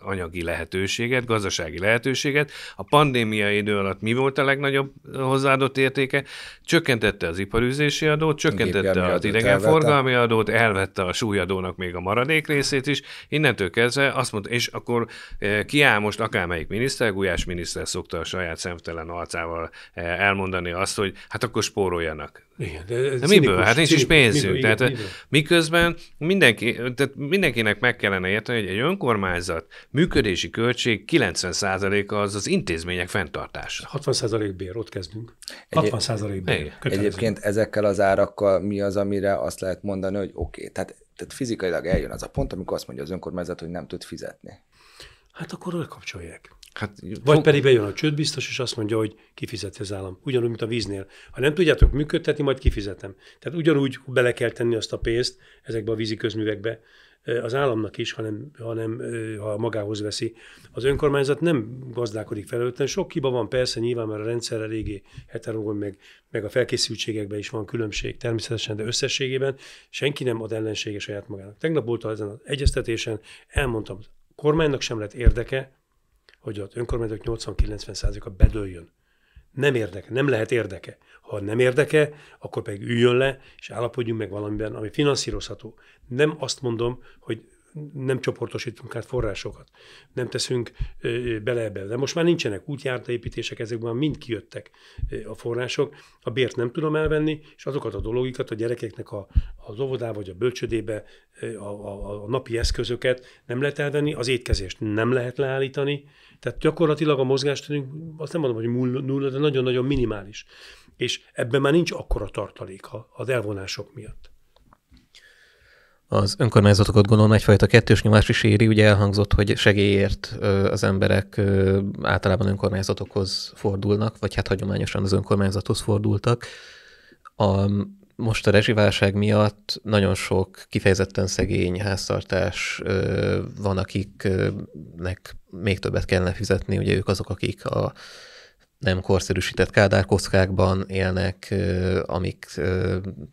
Speaker 2: anyagi lehetőséget, gazdasági lehetőséget. A pandémia idő alatt mi volt a legnagyobb hozzáadott értéke? Csökkentette az iparűzési adót, Csökkentette csökkentette az idegenforgalmi adót, elvette a súlyadónak még a maradék részét is, innentől kezdve azt mondta, és akkor eh, kiáll most akármelyik miniszter, Gulyás miniszter szokta a saját szemtelen arcával eh, elmondani azt, hogy hát akkor spóroljanak.
Speaker 4: Igen, de, de miből? Hát nincs is pénzünk. Miből, tehát miből. Eh,
Speaker 2: miközben mindenki, tehát mindenkinek meg kellene érteni, hogy egy önkormányzat működési költség 90%-a az az intézmények fenntartása.
Speaker 4: 60% bér, ott kezdünk. 60% bér. Egyébként
Speaker 3: ezekkel az árak akkor mi az, amire azt lehet mondani, hogy oké, okay. tehát, tehát fizikailag eljön az a pont, amikor azt mondja az önkormányzat, hogy nem tud fizetni.
Speaker 4: Hát akkor lekapcsolják.
Speaker 3: Hát, Vagy pedig bejön a
Speaker 4: csődbiztos, és azt mondja, hogy kifizeti az állam. Ugyanúgy, mint a víznél. Ha nem tudjátok működtetni, majd kifizetem. Tehát ugyanúgy bele kell tenni azt a pénzt ezekbe a vízi közművekbe, az államnak is, hanem, hanem ha magához veszi. Az önkormányzat nem gazdálkodik felelőtlen. Sok hiba van persze, nyilván már a rendszer eléggé heterogon, meg, meg a felkészültségekben is van különbség természetesen, de összességében senki nem ad ellensége saját magának. Tegnap volt ezen az egyeztetésen, elmondtam, a kormánynak sem lett érdeke, hogy az önkormányzatok 80-90%-a bedőljön nem érdeke, nem lehet érdeke. Ha nem érdeke, akkor pedig üljön le, és állapodjunk meg valamiben, ami finanszírozható. Nem azt mondom, hogy nem csoportosítunk át forrásokat, nem teszünk bele ebbe. De most már nincsenek építések ezekben mind kijöttek a források. A bért nem tudom elvenni, és azokat a dolgokat a gyerekeknek a, az óvodába vagy a bölcsödébe a, a, a napi eszközöket nem lehet elvenni, az étkezést nem lehet leállítani. Tehát gyakorlatilag a mozgástérünk, azt nem mondom, hogy nulla, de nagyon-nagyon minimális. És ebben már nincs akkora tartalék az elvonások miatt
Speaker 1: az önkormányzatokat gondolom egyfajta kettős nyomás is éri. Ugye elhangzott, hogy segélyért az emberek általában önkormányzatokhoz fordulnak, vagy hát hagyományosan az önkormányzathoz fordultak. A, most a rezsiválság miatt nagyon sok kifejezetten szegény háztartás van, akiknek még többet kellene fizetni, ugye ők azok, akik a nem korszerűsített kádárkockákban élnek, amik,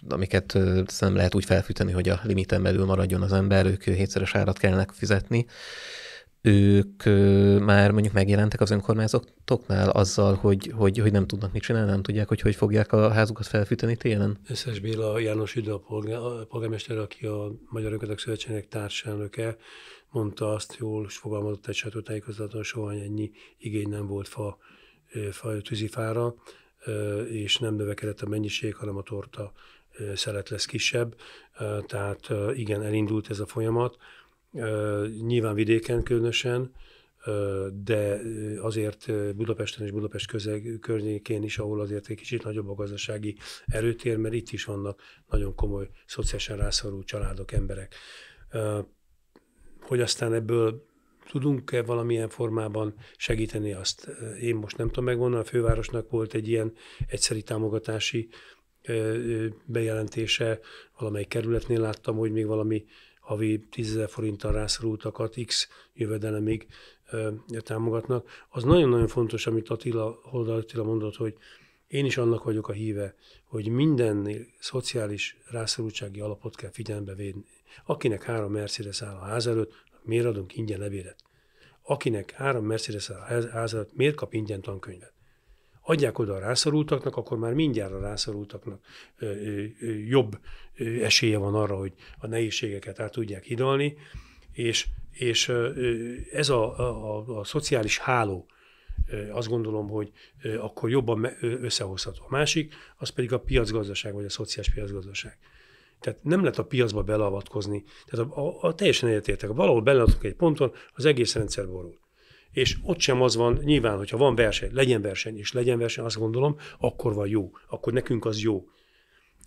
Speaker 1: amiket nem lehet úgy felfűteni, hogy a limiten belül maradjon az ember, ők hétszeres árat kellene fizetni. Ők már mondjuk megjelentek az önkormányzatoknál azzal, hogy, hogy, hogy nem tudnak mit csinálni, nem tudják, hogy hogy fogják a házukat felfűteni télen?
Speaker 4: Összes Béla János Üdő, a polgármester, aki a Magyar Önkötök szövetségek társelnöke, mondta azt, jól fogalmazott egy sajtótájékoztatóan, soha ennyi igény nem volt fa tűzifára, és nem növekedett a mennyiség, hanem a torta szelet lesz kisebb. Tehát igen, elindult ez a folyamat. Nyilván vidéken különösen, de azért Budapesten és Budapest közeg, környékén is, ahol azért egy kicsit nagyobb a gazdasági erőtér, mert itt is vannak nagyon komoly szociálisan rászoruló családok, emberek. Hogy aztán ebből tudunk-e valamilyen formában segíteni azt? Én most nem tudom megmondani, a fővárosnak volt egy ilyen egyszeri támogatási bejelentése, valamely kerületnél láttam, hogy még valami havi 10 ezer forinttal rászorultakat x jövedelemig támogatnak. Az nagyon-nagyon fontos, amit Attila, Holda Attila mondott, hogy én is annak vagyok a híve, hogy minden szociális rászorultsági alapot kell figyelembe védni. Akinek három Mercedes áll a ház előtt, miért adunk ingyen levélet? Akinek három Mercedes házat, miért kap ingyen tankönyvet? Adják oda a rászorultaknak, akkor már mindjárt a rászorultaknak ö, ö, ö, jobb ö, esélye van arra, hogy a nehézségeket át tudják hidalni, és, és ö, ez a, a, a, a szociális háló, azt gondolom, hogy akkor jobban összehozható. A másik, az pedig a piacgazdaság, vagy a szociális piacgazdaság. Tehát nem lehet a piacba beleavatkozni. Tehát a, a, a teljesen egyetértek. Valahol beleadunk egy ponton, az egész rendszer borul. És ott sem az van, nyilván, hogyha van verseny, legyen verseny, és legyen verseny, azt gondolom, akkor van jó, akkor nekünk az jó.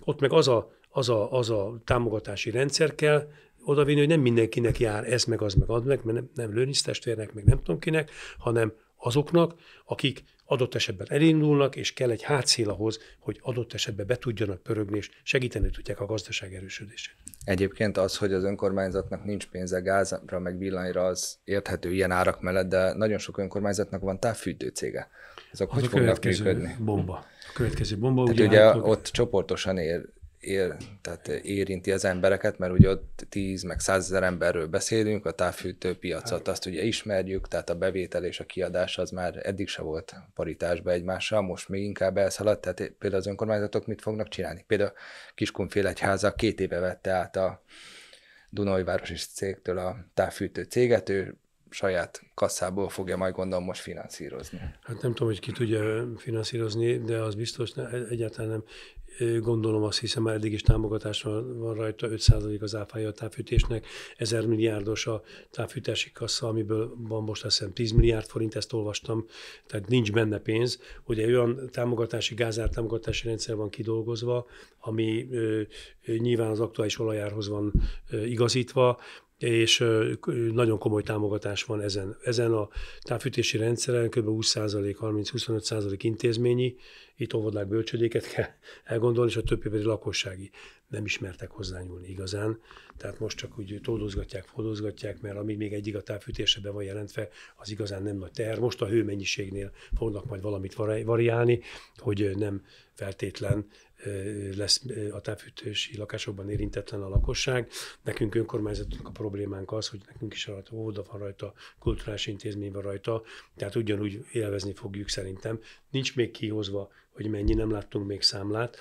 Speaker 4: Ott meg az a, az a, az a támogatási rendszer kell odavinni, hogy nem mindenkinek jár ez, meg az, meg ad meg, mert nem, nem lőnisztestvérnek, meg nem tudom kinek, hanem azoknak, akik adott esetben elindulnak, és kell egy hátszél ahhoz, hogy adott esetben be tudjanak pörögni, és segíteni tudják a gazdaság erősödését.
Speaker 3: Egyébként az, hogy az önkormányzatnak nincs pénze gázra, meg villanyra, az érthető ilyen árak mellett, de nagyon sok önkormányzatnak van távfűtő cége. Azok az hogy a következő működni? Bomba. A következő bomba. Tehát ugye, ugye ott csoportosan ér, ér, tehát érinti az embereket, mert ugye ott 10 meg 100 ezer emberről beszélünk, a távfűtőpiacot azt ugye ismerjük, tehát a bevétel és a kiadás az már eddig se volt paritásba egymással, most még inkább elszaladt, tehát például az önkormányzatok mit fognak csinálni? Például egyháza két éve vette át a Dunai Városi Cégtől a távfűtő céget, ő saját kasszából fogja majd gondolom most finanszírozni.
Speaker 4: Hát nem tudom, hogy ki tudja finanszírozni, de az biztos ne, egyáltalán nem gondolom azt hiszem már eddig is támogatás van, van rajta, 5% az áfája a távfűtésnek, 1000 milliárdos a távfűtési kassa, amiből van most azt hiszem 10 milliárd forint, ezt olvastam, tehát nincs benne pénz. Ugye olyan támogatási, támogatási rendszer van kidolgozva, ami ö, nyilván az aktuális olajárhoz van ö, igazítva, és nagyon komoly támogatás van ezen. Ezen a távfűtési rendszeren kb. 20%, 30-25% intézményi, itt óvodák bölcsödéket kell elgondolni, és a többi pedig lakossági. Nem ismertek hozzányúlni igazán, tehát most csak úgy tódozgatják, fodozgatják, mert ami még egyik a távfűtésre be van jelentve, az igazán nem nagy teher. Most a hőmennyiségnél fognak majd valamit variálni, hogy nem feltétlen lesz a távfűtési lakásokban érintetlen a lakosság. Nekünk önkormányzatnak a problémánk az, hogy nekünk is rajta óda van rajta, kulturális intézmény van rajta, tehát ugyanúgy élvezni fogjuk szerintem. Nincs még kihozva, hogy mennyi, nem láttunk még számlát,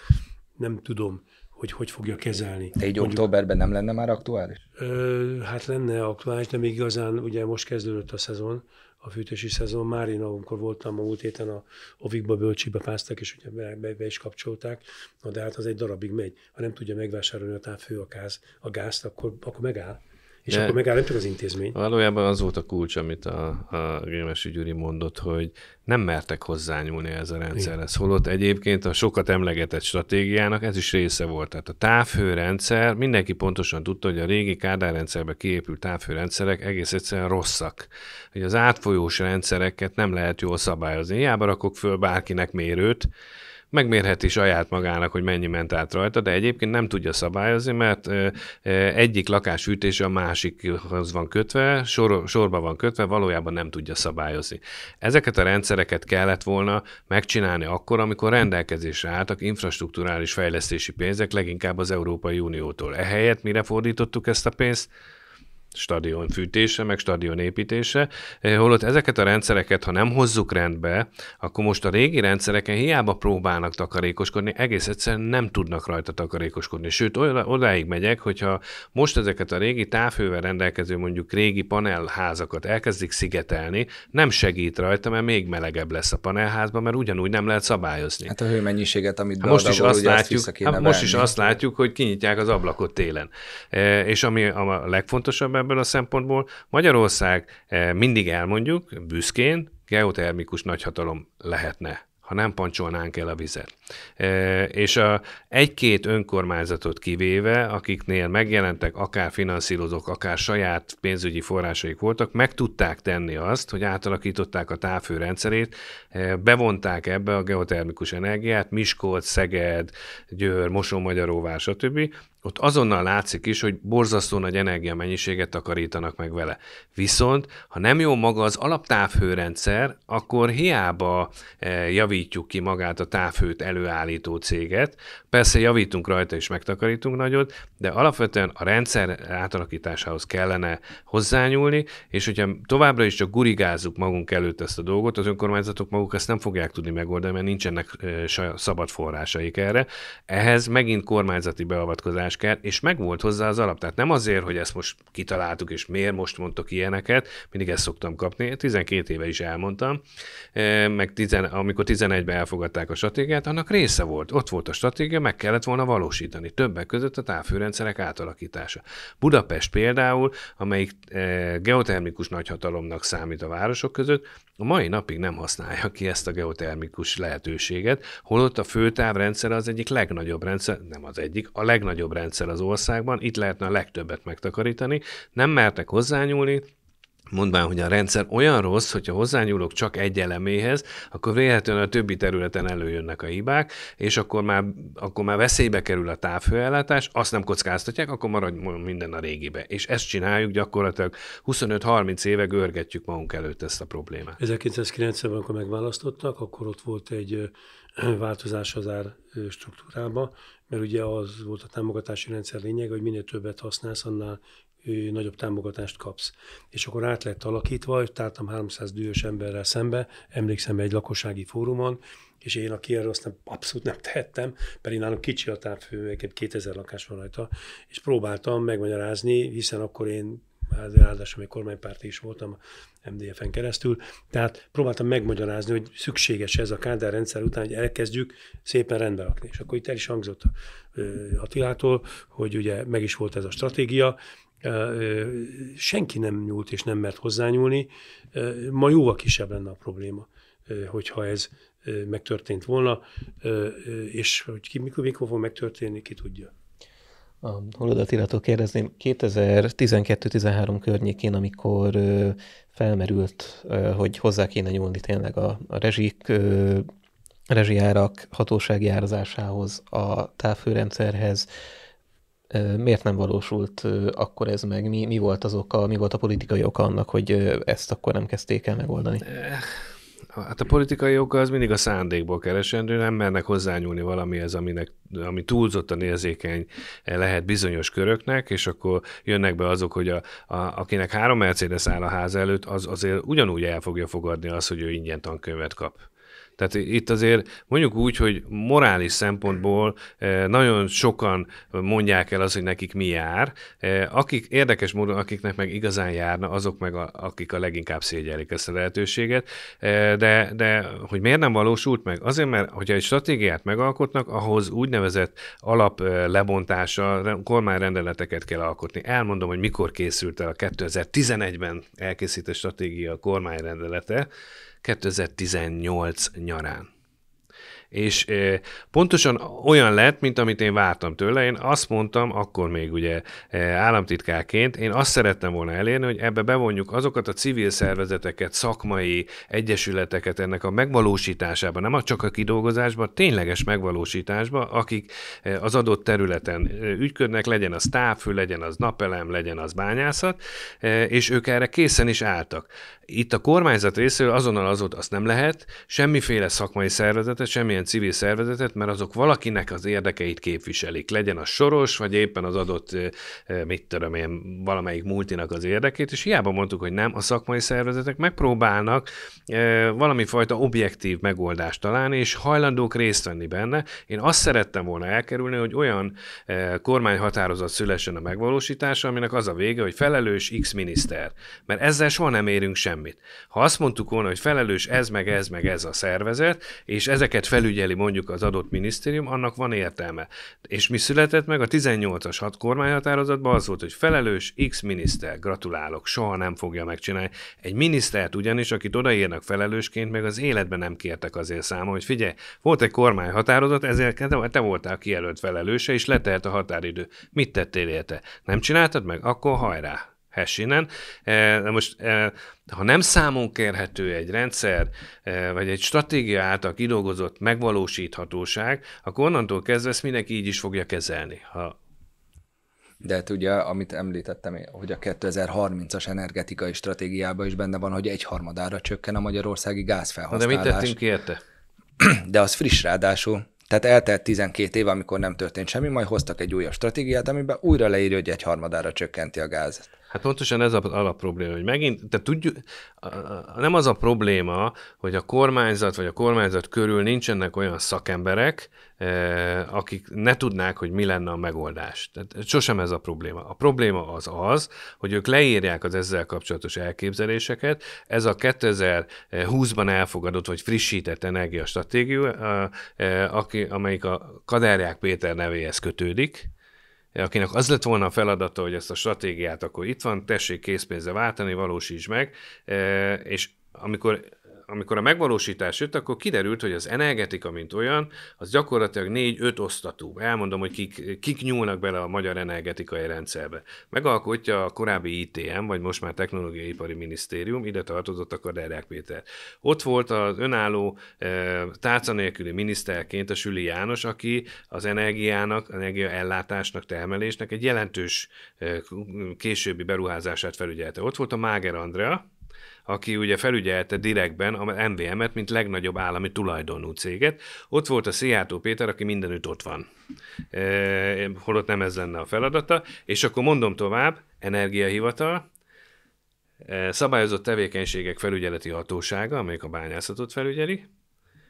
Speaker 4: nem tudom, hogy hogy fogja kezelni. De így Mondjuk, októberben nem
Speaker 3: lenne már aktuális?
Speaker 4: Ö, hát lenne aktuális, de még igazán ugye most kezdődött a szezon, a fűtési szezon. Már én, amikor voltam a múlt héten a Ovikba, Bölcsibe pászták, és ugye be, be, be, is kapcsolták, na de hát az egy darabig megy. Ha nem tudja megvásárolni a távfő a gáz, a gázt, akkor, akkor megáll. És De akkor megáll nem csak az intézmény.
Speaker 2: Valójában az volt a kulcs, amit a, a Rémesi Gyuri mondott, hogy nem mertek hozzányúlni ez a rendszerhez. Holott egyébként a sokat emlegetett stratégiának ez is része volt. Tehát a távhőrendszer, mindenki pontosan tudta, hogy a régi Kádár rendszerbe kiépült távhőrendszerek egész egyszerűen rosszak. Hogy az átfolyós rendszereket nem lehet jól szabályozni. Hiába rakok föl bárkinek mérőt, megmérheti saját magának, hogy mennyi ment át rajta, de egyébként nem tudja szabályozni, mert egyik lakás hűtése a másikhoz van kötve, sor, sorba van kötve, valójában nem tudja szabályozni. Ezeket a rendszereket kellett volna megcsinálni akkor, amikor rendelkezésre álltak infrastruktúrális fejlesztési pénzek, leginkább az Európai Uniótól. Ehelyett mire fordítottuk ezt a pénzt? stadion fűtése, meg stadion építése, eh, holott ezeket a rendszereket, ha nem hozzuk rendbe, akkor most a régi rendszereken hiába próbálnak takarékoskodni, egész egyszerűen nem tudnak rajta takarékoskodni. Sőt, odáig megyek, hogyha most ezeket a régi távhővel rendelkező mondjuk régi panelházakat elkezdik szigetelni, nem segít rajta, mert még melegebb lesz a panelházban, mert ugyanúgy nem lehet szabályozni. Hát a hőmennyiséget, amit hát most is azt látjuk, hát most venni. is azt látjuk, hogy kinyitják az ablakot télen. E, és ami a legfontosabb ebből a szempontból Magyarország eh, mindig elmondjuk büszkén, geotermikus nagyhatalom lehetne ha nem pancsolnánk el a vizet. E, és a egy-két önkormányzatot kivéve, akiknél megjelentek akár finanszírozók, akár saját pénzügyi forrásaik voltak, meg tudták tenni azt, hogy átalakították a távfő e, bevonták ebbe a geotermikus energiát, Miskolc, Szeged, Győr, Mosonmagyaróvár, stb ott azonnal látszik is, hogy borzasztó nagy energiamennyiséget takarítanak meg vele. Viszont, ha nem jó maga az alaptávhőrendszer, akkor hiába e, javítjuk ki magát a távhőt előállító céget. Persze javítunk rajta és megtakarítunk nagyot, de alapvetően a rendszer átalakításához kellene hozzányúlni, és hogyha továbbra is csak gurigázzuk magunk előtt ezt a dolgot, az önkormányzatok maguk ezt nem fogják tudni megoldani, mert nincsenek e, szabad forrásaik erre. Ehhez megint kormányzati beavatkozás alapítás kell, és megvolt hozzá az alap. Tehát nem azért, hogy ezt most kitaláltuk, és miért most mondtok ilyeneket, mindig ezt szoktam kapni, 12 éve is elmondtam, e, meg 10, amikor 11-ben elfogadták a stratégiát, annak része volt. Ott volt a stratégia, meg kellett volna valósítani. Többek között a távfőrendszerek átalakítása. Budapest például, amelyik e, geotermikus nagyhatalomnak számít a városok között, a mai napig nem használja ki ezt a geotermikus lehetőséget, holott a főtávrendszer az egyik legnagyobb rendszer, nem az egyik, a legnagyobb rendszer rendszer az országban, itt lehetne a legtöbbet megtakarítani, nem mertek hozzányúlni, mondván, hogy a rendszer olyan rossz, hogyha hozzányúlok csak egy eleméhez, akkor véletlenül a többi területen előjönnek a hibák, és akkor már, akkor már veszélybe kerül a távhőellátás, azt nem kockáztatják, akkor marad minden a régibe. És ezt csináljuk gyakorlatilag 25-30 éve görgetjük magunk előtt ezt a problémát.
Speaker 4: 1990-ben, amikor megválasztottak, akkor ott volt egy változás az ár struktúrába, mert ugye az volt a támogatási rendszer lényege, hogy minél többet használsz, annál nagyobb támogatást kapsz. És akkor át lett alakítva, hogy tártam 300 dühös emberrel szembe, emlékszem egy lakossági fórumon, és én, aki erről aztán abszolút nem tehettem, pedig nálam kicsi a távfő, 2000 lakás van rajta, és próbáltam megmagyarázni, hiszen akkor én ráadásul még kormánypárti is voltam MDF-en keresztül, tehát próbáltam megmagyarázni, hogy szükséges ez a Kádár rendszer után, hogy elkezdjük szépen rendbe rakni. És akkor itt el is hangzott Attilától, hogy ugye meg is volt ez a stratégia, senki nem nyúlt és nem mert hozzányúlni, ma jóval kisebb lenne a probléma, hogyha ez megtörtént volna, és hogy ki, mikor, mikor fog megtörténni, ki tudja
Speaker 1: a Holod Attilától kérdezném, 2012-13 környékén, amikor felmerült, hogy hozzá kéne nyúlni tényleg a, rezsik, ö, hatósági árazásához, a távfőrendszerhez, miért nem valósult akkor ez meg? Mi, mi volt az oka, mi volt a politikai oka annak, hogy ezt akkor nem kezdték el megoldani? Eh, Hát a
Speaker 2: politikai oka az mindig a szándékból keresendő, nem mernek hozzányúlni valamihez, aminek, ami túlzottan érzékeny lehet bizonyos köröknek, és akkor jönnek be azok, hogy a, a, akinek három Mercedes áll a ház előtt, az azért ugyanúgy el fogja fogadni azt, hogy ő ingyen tankönyvet kap. Tehát itt azért mondjuk úgy, hogy morális szempontból eh, nagyon sokan eh, mondják el az hogy nekik mi jár. Eh, akik érdekes módon, akiknek meg igazán járna, azok meg a, akik a leginkább szégyellik ezt a lehetőséget. De, de hogy miért nem valósult meg? Azért, mert hogyha egy stratégiát megalkotnak, ahhoz úgynevezett alap lebontása, kormányrendeleteket kell alkotni. Elmondom, hogy mikor készült el a 2011-ben elkészített stratégia kormányrendelete, 2018 nyarán és pontosan olyan lett, mint amit én vártam tőle. Én azt mondtam, akkor még ugye államtitkárként, én azt szerettem volna elérni, hogy ebbe bevonjuk azokat a civil szervezeteket, szakmai egyesületeket ennek a megvalósításába, nem csak a kidolgozásba, tényleges megvalósításba, akik az adott területen ügyködnek, legyen az távfő, legyen az napelem, legyen az bányászat, és ők erre készen is álltak. Itt a kormányzat részéről azonnal az volt, azt nem lehet, semmiféle szakmai szervezetet, semmilyen valamilyen civil szervezetet, mert azok valakinek az érdekeit képviselik, legyen a soros, vagy éppen az adott, mit tudom én, valamelyik multinak az érdekét, és hiába mondtuk, hogy nem, a szakmai szervezetek megpróbálnak valami fajta objektív megoldást találni, és hajlandók részt venni benne. Én azt szerettem volna elkerülni, hogy olyan kormányhatározat szülessen a megvalósítása, aminek az a vége, hogy felelős X miniszter. Mert ezzel soha nem érünk semmit. Ha azt mondtuk volna, hogy felelős ez meg ez meg ez a szervezet, és ezeket felül felügyeli mondjuk az adott minisztérium, annak van értelme. És mi született meg? A 18-as hat kormányhatározatban az volt, hogy felelős X miniszter, gratulálok, soha nem fogja megcsinálni. Egy minisztert ugyanis, akit odaírnak felelősként, meg az életben nem kértek azért számon, hogy figyelj, volt egy kormányhatározat, ezért te voltál kijelölt felelőse, és letelt a határidő. Mit tettél érte? Nem csináltad meg? Akkor hajrá! hashinen. De most, e, ha nem számunk kérhető egy rendszer, e, vagy egy stratégia által kidolgozott megvalósíthatóság, akkor onnantól kezdve ezt mindenki így is fogja kezelni. Ha
Speaker 3: de hát ugye, amit említettem, hogy a 2030-as energetikai stratégiában is benne van, hogy egyharmadára csökken a magyarországi gázfelhasználás. de mit tettünk érte? De az friss ráadásul. Tehát eltelt 12 év, amikor nem történt semmi, majd hoztak egy újabb stratégiát, amiben újra leírja, hogy egyharmadára csökkenti a gázet.
Speaker 2: Hát pontosan ez az alapprobléma, hogy megint, te tudjuk, nem az a probléma, hogy a kormányzat vagy a kormányzat körül nincsenek olyan szakemberek, e, akik ne tudnák, hogy mi lenne a megoldás. Tehát sosem ez a probléma. A probléma az az, hogy ők leírják az ezzel kapcsolatos elképzeléseket. Ez a 2020-ban elfogadott vagy frissített energiastratégia, e, amelyik a Kaderják Péter nevéhez kötődik, akinek az lett volna a feladata, hogy ezt a stratégiát akkor itt van, tessék készpénzre váltani, valósíts meg, e, és amikor amikor a megvalósítás jött, akkor kiderült, hogy az energetika, mint olyan, az gyakorlatilag négy-öt osztatú. Elmondom, hogy kik, kik nyúlnak bele a magyar energetikai rendszerbe. Megalkotja a korábbi ITM, vagy most már Technológiai Ipari Minisztérium, ide tartozott a Kaderák Péter. Ott volt az önálló eh, tárca nélküli miniszterként a Süli János, aki az energiának, energiaellátásnak, termelésnek egy jelentős eh, későbbi beruházását felügyelte. Ott volt a Máger Andrea, aki ugye felügyelte direktben a MVM-et, mint legnagyobb állami tulajdonú céget. Ott volt a Szijjátó Péter, aki mindenütt ott van. E, holott nem ez lenne a feladata. És akkor mondom tovább, energiahivatal, e, szabályozott tevékenységek felügyeleti hatósága, amelyik a bányászatot felügyeli,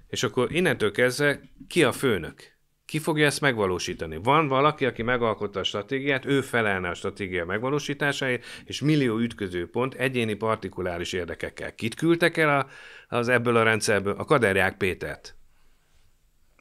Speaker 2: és akkor innentől kezdve ki a főnök? ki fogja ezt megvalósítani? Van valaki, aki megalkotta a stratégiát, ő felelne a stratégia megvalósításáért, és millió ütközőpont egyéni partikuláris érdekekkel. Kit küldtek el a, az ebből a rendszerből? A kaderják Pétert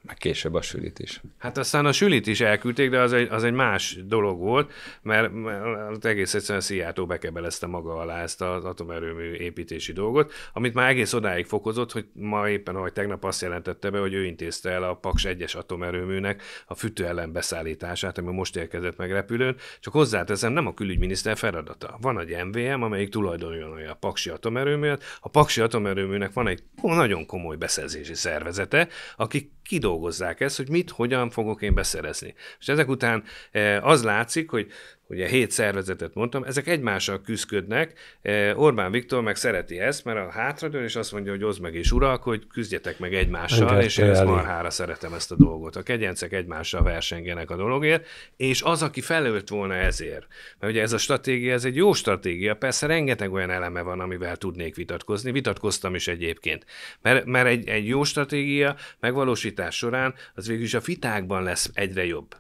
Speaker 2: meg később a sülit is. Hát aztán a sülit is elküldték, de az egy, az egy más dolog volt, mert, mert egész egyszerűen Szijjártó bekebelezte maga alá ezt az atomerőmű építési dolgot, amit már egész odáig fokozott, hogy ma éppen, ahogy tegnap azt jelentette be, hogy ő intézte el a Paks 1-es atomerőműnek a fűtőellen beszállítását, ami most érkezett meg repülőn, csak hozzáteszem, nem a külügyminiszter feladata. Van egy MVM, amelyik tulajdonolja a Paksi atomerőműt, a Paksi atomerőműnek van egy nagyon komoly beszerzési szervezete, akik kidolgozzák ezt, hogy mit, hogyan fogok én beszerezni. És ezek után eh, az látszik, hogy ugye hét szervezetet mondtam, ezek egymással küzdködnek. E, Orbán Viktor meg szereti ezt, mert a hátradől, és azt mondja, hogy oszd meg és urak, hogy küzdjetek meg egymással, Igen, és én ezt marhára szeretem ezt a dolgot. A kegyencek egymással versengenek a dologért, és az, aki felölt volna ezért, mert ugye ez a stratégia, ez egy jó stratégia, persze rengeteg olyan eleme van, amivel tudnék vitatkozni, vitatkoztam is egyébként. Mert, mert egy, egy jó stratégia megvalósítás során az végül is a fitákban lesz egyre jobb.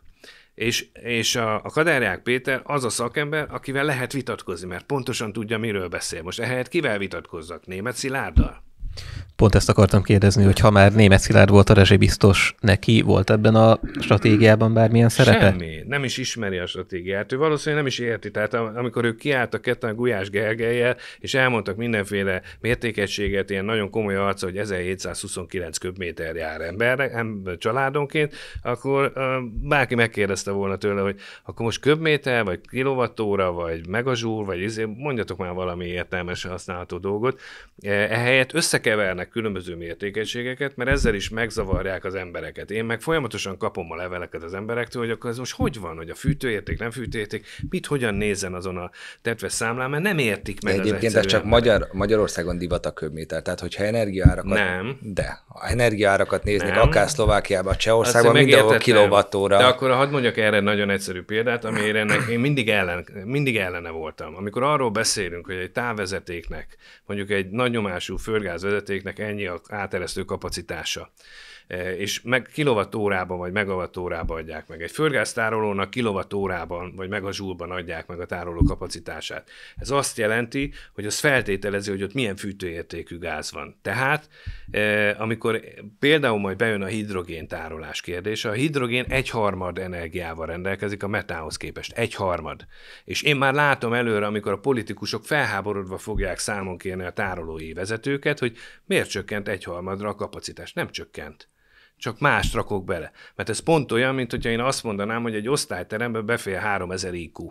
Speaker 2: És, és a, a Kaderják Péter az a szakember, akivel lehet vitatkozni, mert pontosan tudja, miről beszél. Most ehelyett kivel vitatkozzak? Német Szilárddal?
Speaker 1: Pont ezt akartam kérdezni, hogy ha már német Szilárd volt a rezsi biztos, neki volt ebben a stratégiában bármilyen szerepe?
Speaker 2: Semmi. Nem is ismeri a stratégiát. Ő valószínűleg nem is érti. Tehát amikor ők kiálltak ketten a Gulyás Gergelyel, és elmondtak mindenféle mértékegységet, ilyen nagyon komoly arca, hogy 1729 köbméter jár embernek, ember, családonként, akkor bárki megkérdezte volna tőle, hogy akkor most köbméter, vagy kilovattóra, vagy megazsúr, vagy izé, mondjatok már valami értelmes használható dolgot. E, ehelyett össze összekevernek különböző mértékegységeket, mert ezzel is megzavarják az embereket. Én meg folyamatosan kapom a leveleket az emberektől, hogy akkor ez most hogy van, hogy a fűtőérték, nem fűtőérték, mit hogyan nézzen azon a tetve számlán, mert nem értik meg. De egyébként ez csak
Speaker 3: magyar, Magyarországon divat a köbméter. Tehát, hogyha energiaárakat. Nem. De. Ha energiaárakat néznék, nem. akár Szlovákiában, Csehországban, mindenhol kilovatóra. De akkor
Speaker 2: hadd mondjak erre nagyon egyszerű példát, amire ennek én mindig, ellen, mindig ellene voltam. Amikor arról beszélünk, hogy egy távvezetéknek, mondjuk egy nagyomású földgáz vezetéknek ennyi az áteresztő kapacitása. E, és meg kilovatórában vagy megavatórában adják meg. Egy földgáztárolónak kilovatórában vagy megazsúlban adják meg a tároló kapacitását. Ez azt jelenti, hogy az feltételezi, hogy ott milyen fűtőértékű gáz van. Tehát e, amikor például majd bejön a hidrogén tárolás kérdése, a hidrogén egyharmad energiával rendelkezik a metánhoz képest. Egyharmad. És én már látom előre, amikor a politikusok felháborodva fogják számon kérni a tárolói vezetőket, hogy miért csökkent egyharmadra a kapacitás. Nem csökkent csak más rakok bele. Mert ez pont olyan, mint hogyha én azt mondanám, hogy egy osztályteremben befér 3000 IQ.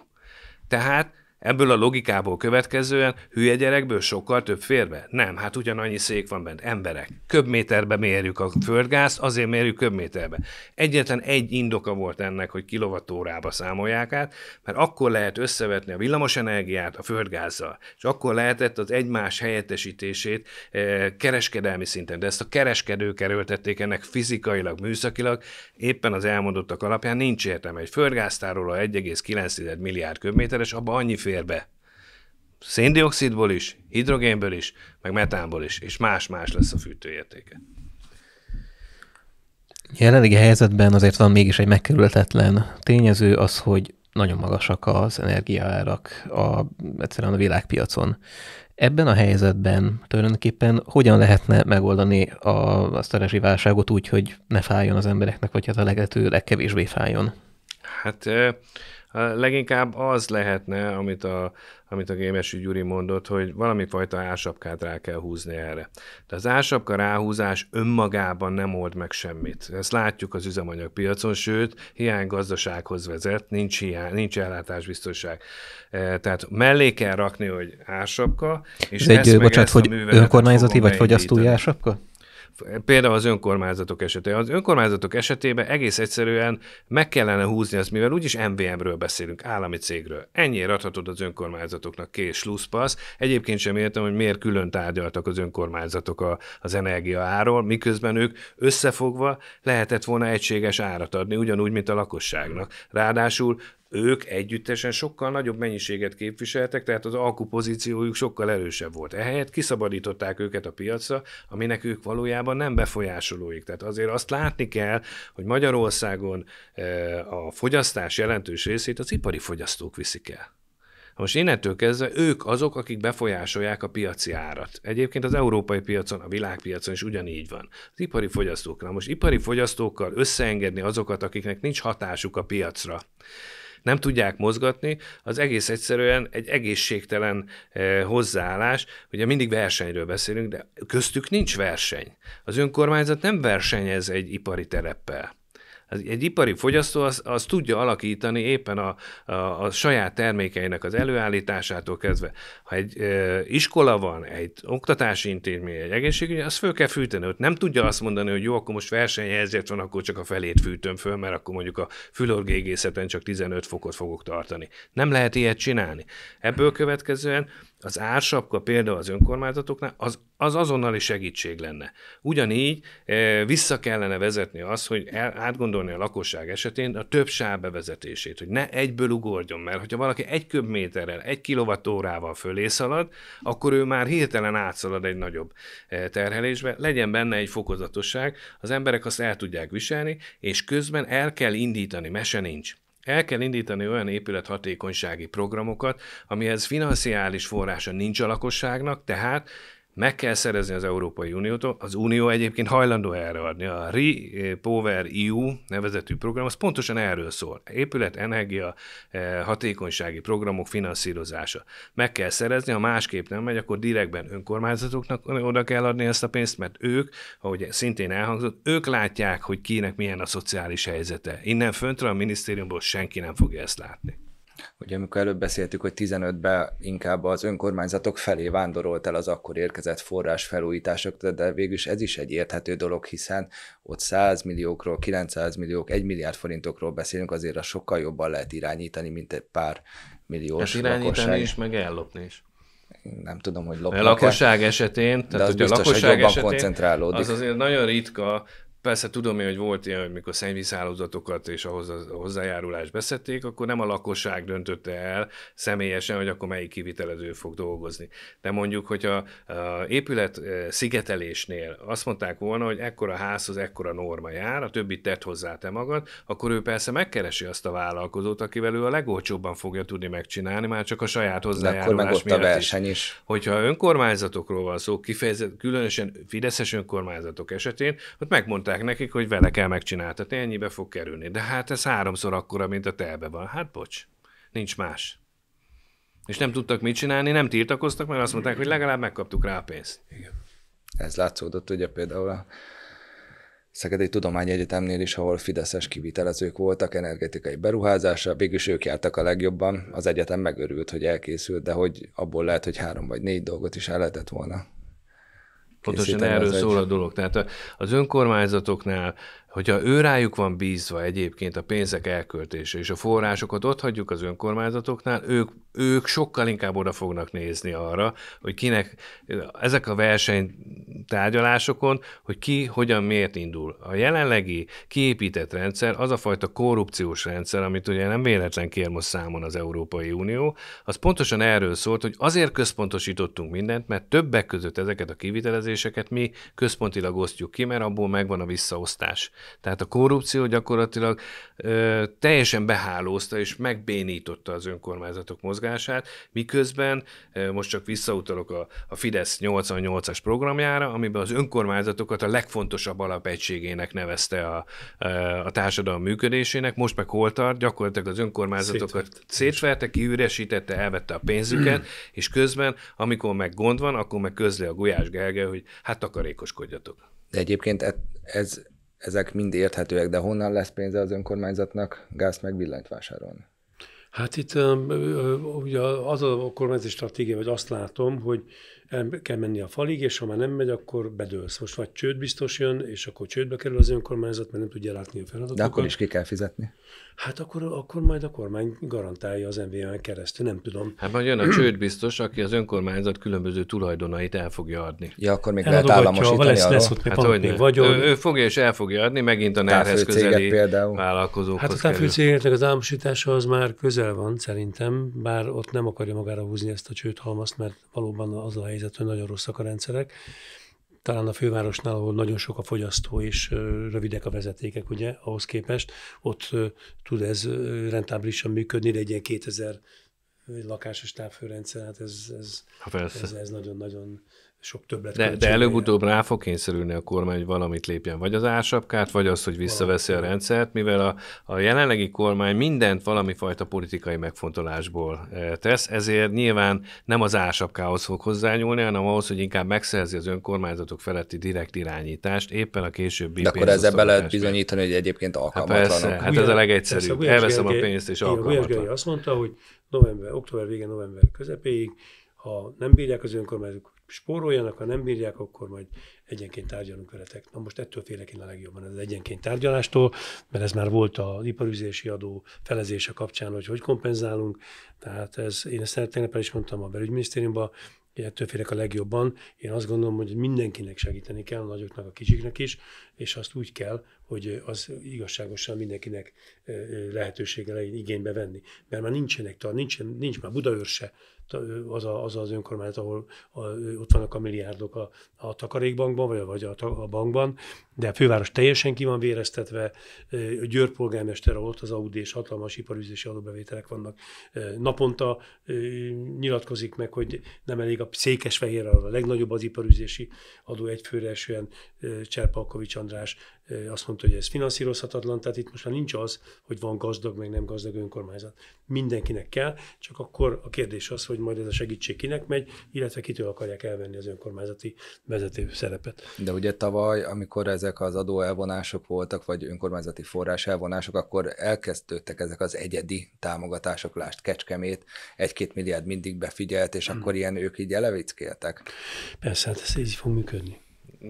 Speaker 2: Tehát Ebből a logikából következően hülye gyerekből sokkal több férbe? Nem, hát ugyanannyi szék van bent, emberek. Köbméterbe mérjük a földgázt, azért mérjük köbméterbe. Egyetlen egy indoka volt ennek, hogy kilovattórába számolják át, mert akkor lehet összevetni a villamos a földgázzal, és akkor lehetett az egymás helyettesítését e, kereskedelmi szinten, de ezt a kereskedők erőltették ennek fizikailag, műszakilag, éppen az elmondottak alapján nincs értelme. Egy földgáztároló 1,9 milliárd köbméteres, abban annyi fér be. Széndiokszidból is, hidrogénből is, meg metánból is, és más-más lesz a fűtőértéke.
Speaker 1: Jelenlegi helyzetben azért van mégis egy megkerülhetetlen tényező az, hogy nagyon magasak az energiaárak a, egyszerűen a világpiacon. Ebben a helyzetben tulajdonképpen hogyan lehetne megoldani a, azt a rezsiválságot úgy, hogy ne fájjon az embereknek, vagy hát a legető legkevésbé fájjon?
Speaker 2: Hát leginkább az lehetne, amit a, amit a Gémesi Gyuri mondott, hogy valami fajta ásapkát rá kell húzni erre. De az ásapka ráhúzás önmagában nem old meg semmit. Ezt látjuk az üzemanyagpiacon, sőt, hiány gazdasághoz vezet, nincs, hiány, nincs ellátásbiztonság. Tehát mellé kell rakni, hogy ásapka, és ez egy, bocsánat, hogy önkormányzati vagy fogyasztói ásapka? Például az önkormányzatok esetében. Az önkormányzatok esetében egész egyszerűen meg kellene húzni azt, mivel úgyis MVM-ről beszélünk, állami cégről. Ennyire adhatod az önkormányzatoknak kés slusszpassz. Egyébként sem értem, hogy miért külön tárgyaltak az önkormányzatok a, az energia áról, miközben ők összefogva lehetett volna egységes árat adni, ugyanúgy, mint a lakosságnak. Ráadásul ők együttesen sokkal nagyobb mennyiséget képviseltek, tehát az alkupozíciójuk sokkal erősebb volt. Ehelyett kiszabadították őket a piacra, aminek ők valójában nem befolyásolóik. Tehát azért azt látni kell, hogy Magyarországon e, a fogyasztás jelentős részét az ipari fogyasztók viszik el. Most innentől kezdve ők azok, akik befolyásolják a piaci árat. Egyébként az európai piacon, a világpiacon is ugyanígy van. Az ipari fogyasztóknál. Most ipari fogyasztókkal összeengedni azokat, akiknek nincs hatásuk a piacra nem tudják mozgatni, az egész egyszerűen egy egészségtelen eh, hozzáállás. Ugye mindig versenyről beszélünk, de köztük nincs verseny. Az önkormányzat nem versenyez egy ipari tereppel egy ipari fogyasztó az, az tudja alakítani éppen a, a, a saját termékeinek az előállításától kezdve. Ha egy e, iskola van, egy oktatási intézmény, egy egészségügyi, az föl kell fűteni. Ott nem tudja azt mondani, hogy jó, akkor most versenyhelyzet van, akkor csak a felét fűtöm föl, mert akkor mondjuk a fülorgégészeten csak 15 fokot fogok tartani. Nem lehet ilyet csinálni. Ebből következően az ársapka például az önkormányzatoknál az, az azonnali segítség lenne. Ugyanígy e, vissza kellene vezetni azt, hogy el, átgondolni a lakosság esetén a több sáv bevezetését, hogy ne egyből ugorjon, mert hogyha valaki egy köbméterrel, egy kilovattórával fölé szalad, akkor ő már hirtelen átszalad egy nagyobb e, terhelésbe, legyen benne egy fokozatosság, az emberek azt el tudják viselni, és közben el kell indítani, mese nincs. El kell indítani olyan épülethatékonysági programokat, amihez financiális forrása nincs a lakosságnak, tehát meg kell szerezni az Európai Uniótól, az Unió egyébként hajlandó erre adni. A Repower EU nevezetű program, az pontosan erről szól. Épület, energia, eh, hatékonysági programok finanszírozása. Meg kell szerezni, ha másképp nem megy, akkor direktben önkormányzatoknak oda kell adni ezt a pénzt, mert ők, ahogy szintén elhangzott, ők látják, hogy kinek milyen a szociális helyzete. Innen föntről a minisztériumból senki nem fogja ezt látni.
Speaker 3: Ugye amikor előbb beszéltük, hogy 15-ben inkább az önkormányzatok felé vándorolt el az akkor érkezett forrás felújítások, de is ez is egy érthető dolog, hiszen ott 100 milliókról, 900 milliók, 1 milliárd forintokról beszélünk, azért a sokkal jobban lehet irányítani, mint egy pár milliós hát irányítani lakosság. is,
Speaker 2: meg ellopni is nem tudom,
Speaker 3: hogy lopnak A lakosság esetén, tehát de az biztos, a lakosság hogy jobban esetén, koncentrálódik. az
Speaker 2: azért nagyon ritka, Persze tudom én, hogy volt ilyen, hogy mikor szennyvízhálózatokat és a hozzájárulást beszették, akkor nem a lakosság döntötte el személyesen, hogy akkor melyik kivitelező fog dolgozni. De mondjuk, hogy a, a épület e, szigetelésnél azt mondták volna, hogy ekkora házhoz ekkora norma jár, a többit tett hozzá te magad, akkor ő persze megkeresi azt a vállalkozót, akivel ő a legolcsóbban fogja tudni megcsinálni, már csak a saját hozzájárulás De akkor meg a verseny is. Hogyha önkormányzatokról van szó, kifejezett, különösen fideszes önkormányzatok esetén, ott megmondták mondták nekik, hogy vele kell megcsináltatni, ennyibe fog kerülni. De hát ez háromszor akkora, mint a telbe van. Hát bocs, nincs más. És nem tudtak mit csinálni, nem tiltakoztak, mert azt mondták, hogy legalább megkaptuk rá a pénzt. Igen.
Speaker 3: Ez látszódott ugye például a Szegedi egyetemnél is, ahol fideszes kivitelezők voltak energetikai beruházásra, végülis ők jártak a legjobban, az egyetem megörült, hogy elkészült, de hogy abból lehet, hogy három vagy négy dolgot is el lehetett volna Pontosan erről egy... szól a
Speaker 2: dolog. Tehát az önkormányzatoknál, hogyha ő rájuk van bízva egyébként a pénzek elköltése, és a forrásokat ott hagyjuk az önkormányzatoknál, ők, ők sokkal inkább oda fognak nézni arra, hogy kinek ezek a versenytárgyalásokon, hogy ki, hogyan, miért indul. A jelenlegi kiépített rendszer, az a fajta korrupciós rendszer, amit ugye nem véletlen kér most számon az Európai Unió, az pontosan erről szólt, hogy azért központosítottunk mindent, mert többek között ezeket a kivitelezéseket visszaéléseket mi központilag osztjuk ki, mert abból megvan a visszaosztás. Tehát a korrupció gyakorlatilag ö, teljesen behálózta és megbénította az önkormányzatok mozgását, miközben ö, most csak visszautalok a, a Fidesz 88-as programjára, amiben az önkormányzatokat a legfontosabb alapegységének nevezte a, a társadalom működésének, most meg hol tart, gyakorlatilag az önkormányzatokat szétverte, kiüresítette, elvette a pénzüket, és közben, amikor meg gond van, akkor meg közli a Gulyás Gergely, hogy hát takarékoskodjatok.
Speaker 3: De egyébként e- ez, ezek mind érthetőek, de honnan lesz pénze az önkormányzatnak gáz meg villanyt vásárolni?
Speaker 4: Hát itt ugye az a kormányzati stratégia, vagy azt látom, hogy el kell menni a falig, és ha már nem megy, akkor bedőlsz. Most vagy csőd biztos jön, és akkor csődbe kerül az önkormányzat, mert nem tudja látni a feladatokat. De akkor is ki kell fizetni. Hát akkor, akkor majd a kormány garantálja az MVM-en keresztül, nem tudom. Hát majd jön a csőd
Speaker 2: biztos, aki az önkormányzat különböző tulajdonait el fogja adni. Ja, akkor még lehet államosítani lesz, lesz ott hát hogy Ő, ő, fogja és el fogja adni, megint a nehez közeli például. vállalkozókhoz Hát a távfőcégeknek
Speaker 4: az államosítása az már közel van szerintem, bár ott nem akarja magára húzni ezt a csődhalmaszt, mert valóban az a helyzet, hogy nagyon rosszak a rendszerek. Talán a fővárosnál, ahol nagyon sok a fogyasztó és rövidek a vezetékek, ugye, ahhoz képest, ott tud ez rentábilisan működni, de egy ilyen 2000 lakásos távfőrendszer, hát ez, ez, ha hát ez, ez nagyon-nagyon sok többet. De, de előbb-utóbb
Speaker 2: rá fog kényszerülni a kormány, hogy valamit lépjen, vagy az ársapkát, vagy az, hogy visszaveszi a rendszert, mivel a, a jelenlegi kormány mindent valami fajta politikai megfontolásból eh, tesz, ezért nyilván nem az ársapkához fog hozzányúlni, hanem ahhoz, hogy inkább megszerzi az önkormányzatok feletti direkt irányítást, éppen a későbbi De
Speaker 3: akkor ezzel be lehet
Speaker 2: bizonyítani, hogy egyébként hát alkalmatlanok. Hát, persze, hát ez a legegyszerűbb. Elveszem a pénzt, és alkalmatlan. azt
Speaker 4: mondta, hogy november, október vége, november közepéig ha nem bírják az önkormányzatok spóroljanak, ha nem bírják, akkor majd egyenként tárgyalunk veletek. Na most ettől félek én a legjobban az egyenként tárgyalástól, mert ez már volt az iparüzési adó felezése kapcsán, hogy hogy kompenzálunk. Tehát ez, én ezt tegnap el is mondtam a belügyminisztériumban, ettől félek a legjobban. Én azt gondolom, hogy mindenkinek segíteni kell, a nagyoknak, a kicsiknek is, és azt úgy kell, hogy az igazságosan mindenkinek lehetősége legyen igénybe venni. Mert már nincsenek, nincs, nincs már Budaörse, az, a, az az önkormányzat, ahol a, ott vannak a milliárdok a, a takarékbankban, vagy, a, vagy a, a bankban, de a főváros teljesen ki van véreztetve, Győr polgármester, ott az Audi és hatalmas iparüzési adóbevételek vannak, naponta nyilatkozik meg, hogy nem elég a Székesfehérre, a legnagyobb az iparüzési adó egyfőre esően Cserpalkovics András azt mondta, hogy ez finanszírozhatatlan, tehát itt most már nincs az, hogy van gazdag, meg nem gazdag önkormányzat. Mindenkinek kell, csak akkor a kérdés az, hogy majd ez a segítség kinek megy, illetve kitől akarják elvenni az önkormányzati vezető szerepet.
Speaker 3: De ugye tavaly, amikor ezek az adó elvonások voltak, vagy önkormányzati forrás elvonások, akkor elkezdődtek ezek az egyedi támogatások, lást Kecskemét, egy-két milliárd mindig befigyelt, és hmm. akkor ilyen ők
Speaker 2: így elevickéltek.
Speaker 4: Persze, hát ez így fog működni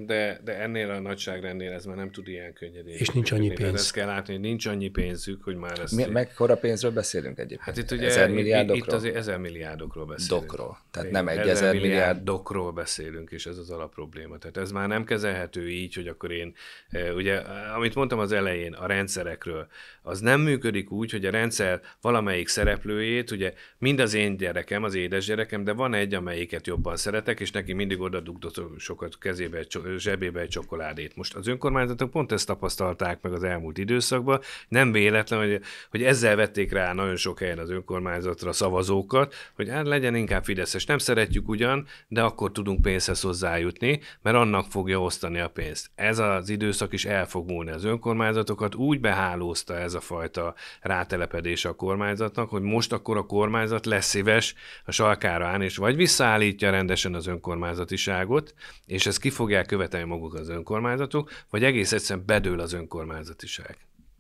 Speaker 2: de, de ennél a nagyságrendnél ez már nem tud ilyen könnyedén. És nincs annyi pénz. ezt kell látni, hogy nincs annyi pénzük, hogy már ezt... Mi,
Speaker 4: mekkora
Speaker 3: pénzről beszélünk egyébként? Hát itt ugye ezer milliárdokról? itt azért ezer
Speaker 2: milliárdokról beszélünk. Dokról, tehát nem egy ezer, ezer milliárd... Dokról beszélünk, és ez az alapprobléma. Tehát ez már nem kezelhető így, hogy akkor én, e, ugye, amit mondtam az elején, a rendszerekről, az nem működik úgy, hogy a rendszer valamelyik szereplőjét, ugye mind az én gyerekem, az édes gyerekem, de van egy, amelyiket jobban szeretek, és neki mindig oda dugdott sokat kezébe egy zsebébe egy csokoládét. Most az önkormányzatok pont ezt tapasztalták meg az elmúlt időszakban, nem véletlen, hogy, hogy ezzel vették rá nagyon sok helyen az önkormányzatra szavazókat, hogy hát legyen inkább Fideszes. Nem szeretjük ugyan, de akkor tudunk pénzhez hozzájutni, mert annak fogja osztani a pénzt. Ez az időszak is el fog múlni. Az önkormányzatokat úgy behálózta ez a fajta rátelepedés a kormányzatnak, hogy most akkor a kormányzat lesz szíves a sarkára állni, és vagy visszaállítja rendesen az önkormányzatiságot, és ezt ki fogják követelni maguk az önkormányzatok, vagy egész egyszerűen bedől az önkormányzatiság.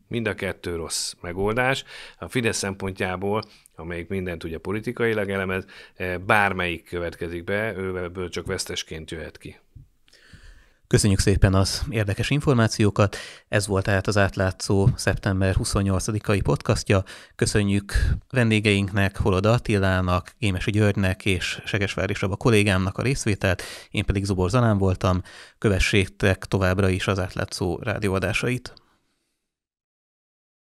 Speaker 2: Mind a kettő rossz megoldás. A Fidesz szempontjából, amelyik mindent ugye politikailag elemez, eh, bármelyik következik be, ő ebből csak vesztesként jöhet ki.
Speaker 1: Köszönjük szépen az érdekes információkat. Ez volt tehát az átlátszó szeptember 28-ai podcastja. Köszönjük vendégeinknek, Holoda Attilának, Gémesi Györgynek és Segesvári a kollégámnak a részvételt. Én pedig Zubor Zalán voltam. Kövessétek továbbra is az átlátszó rádióadásait.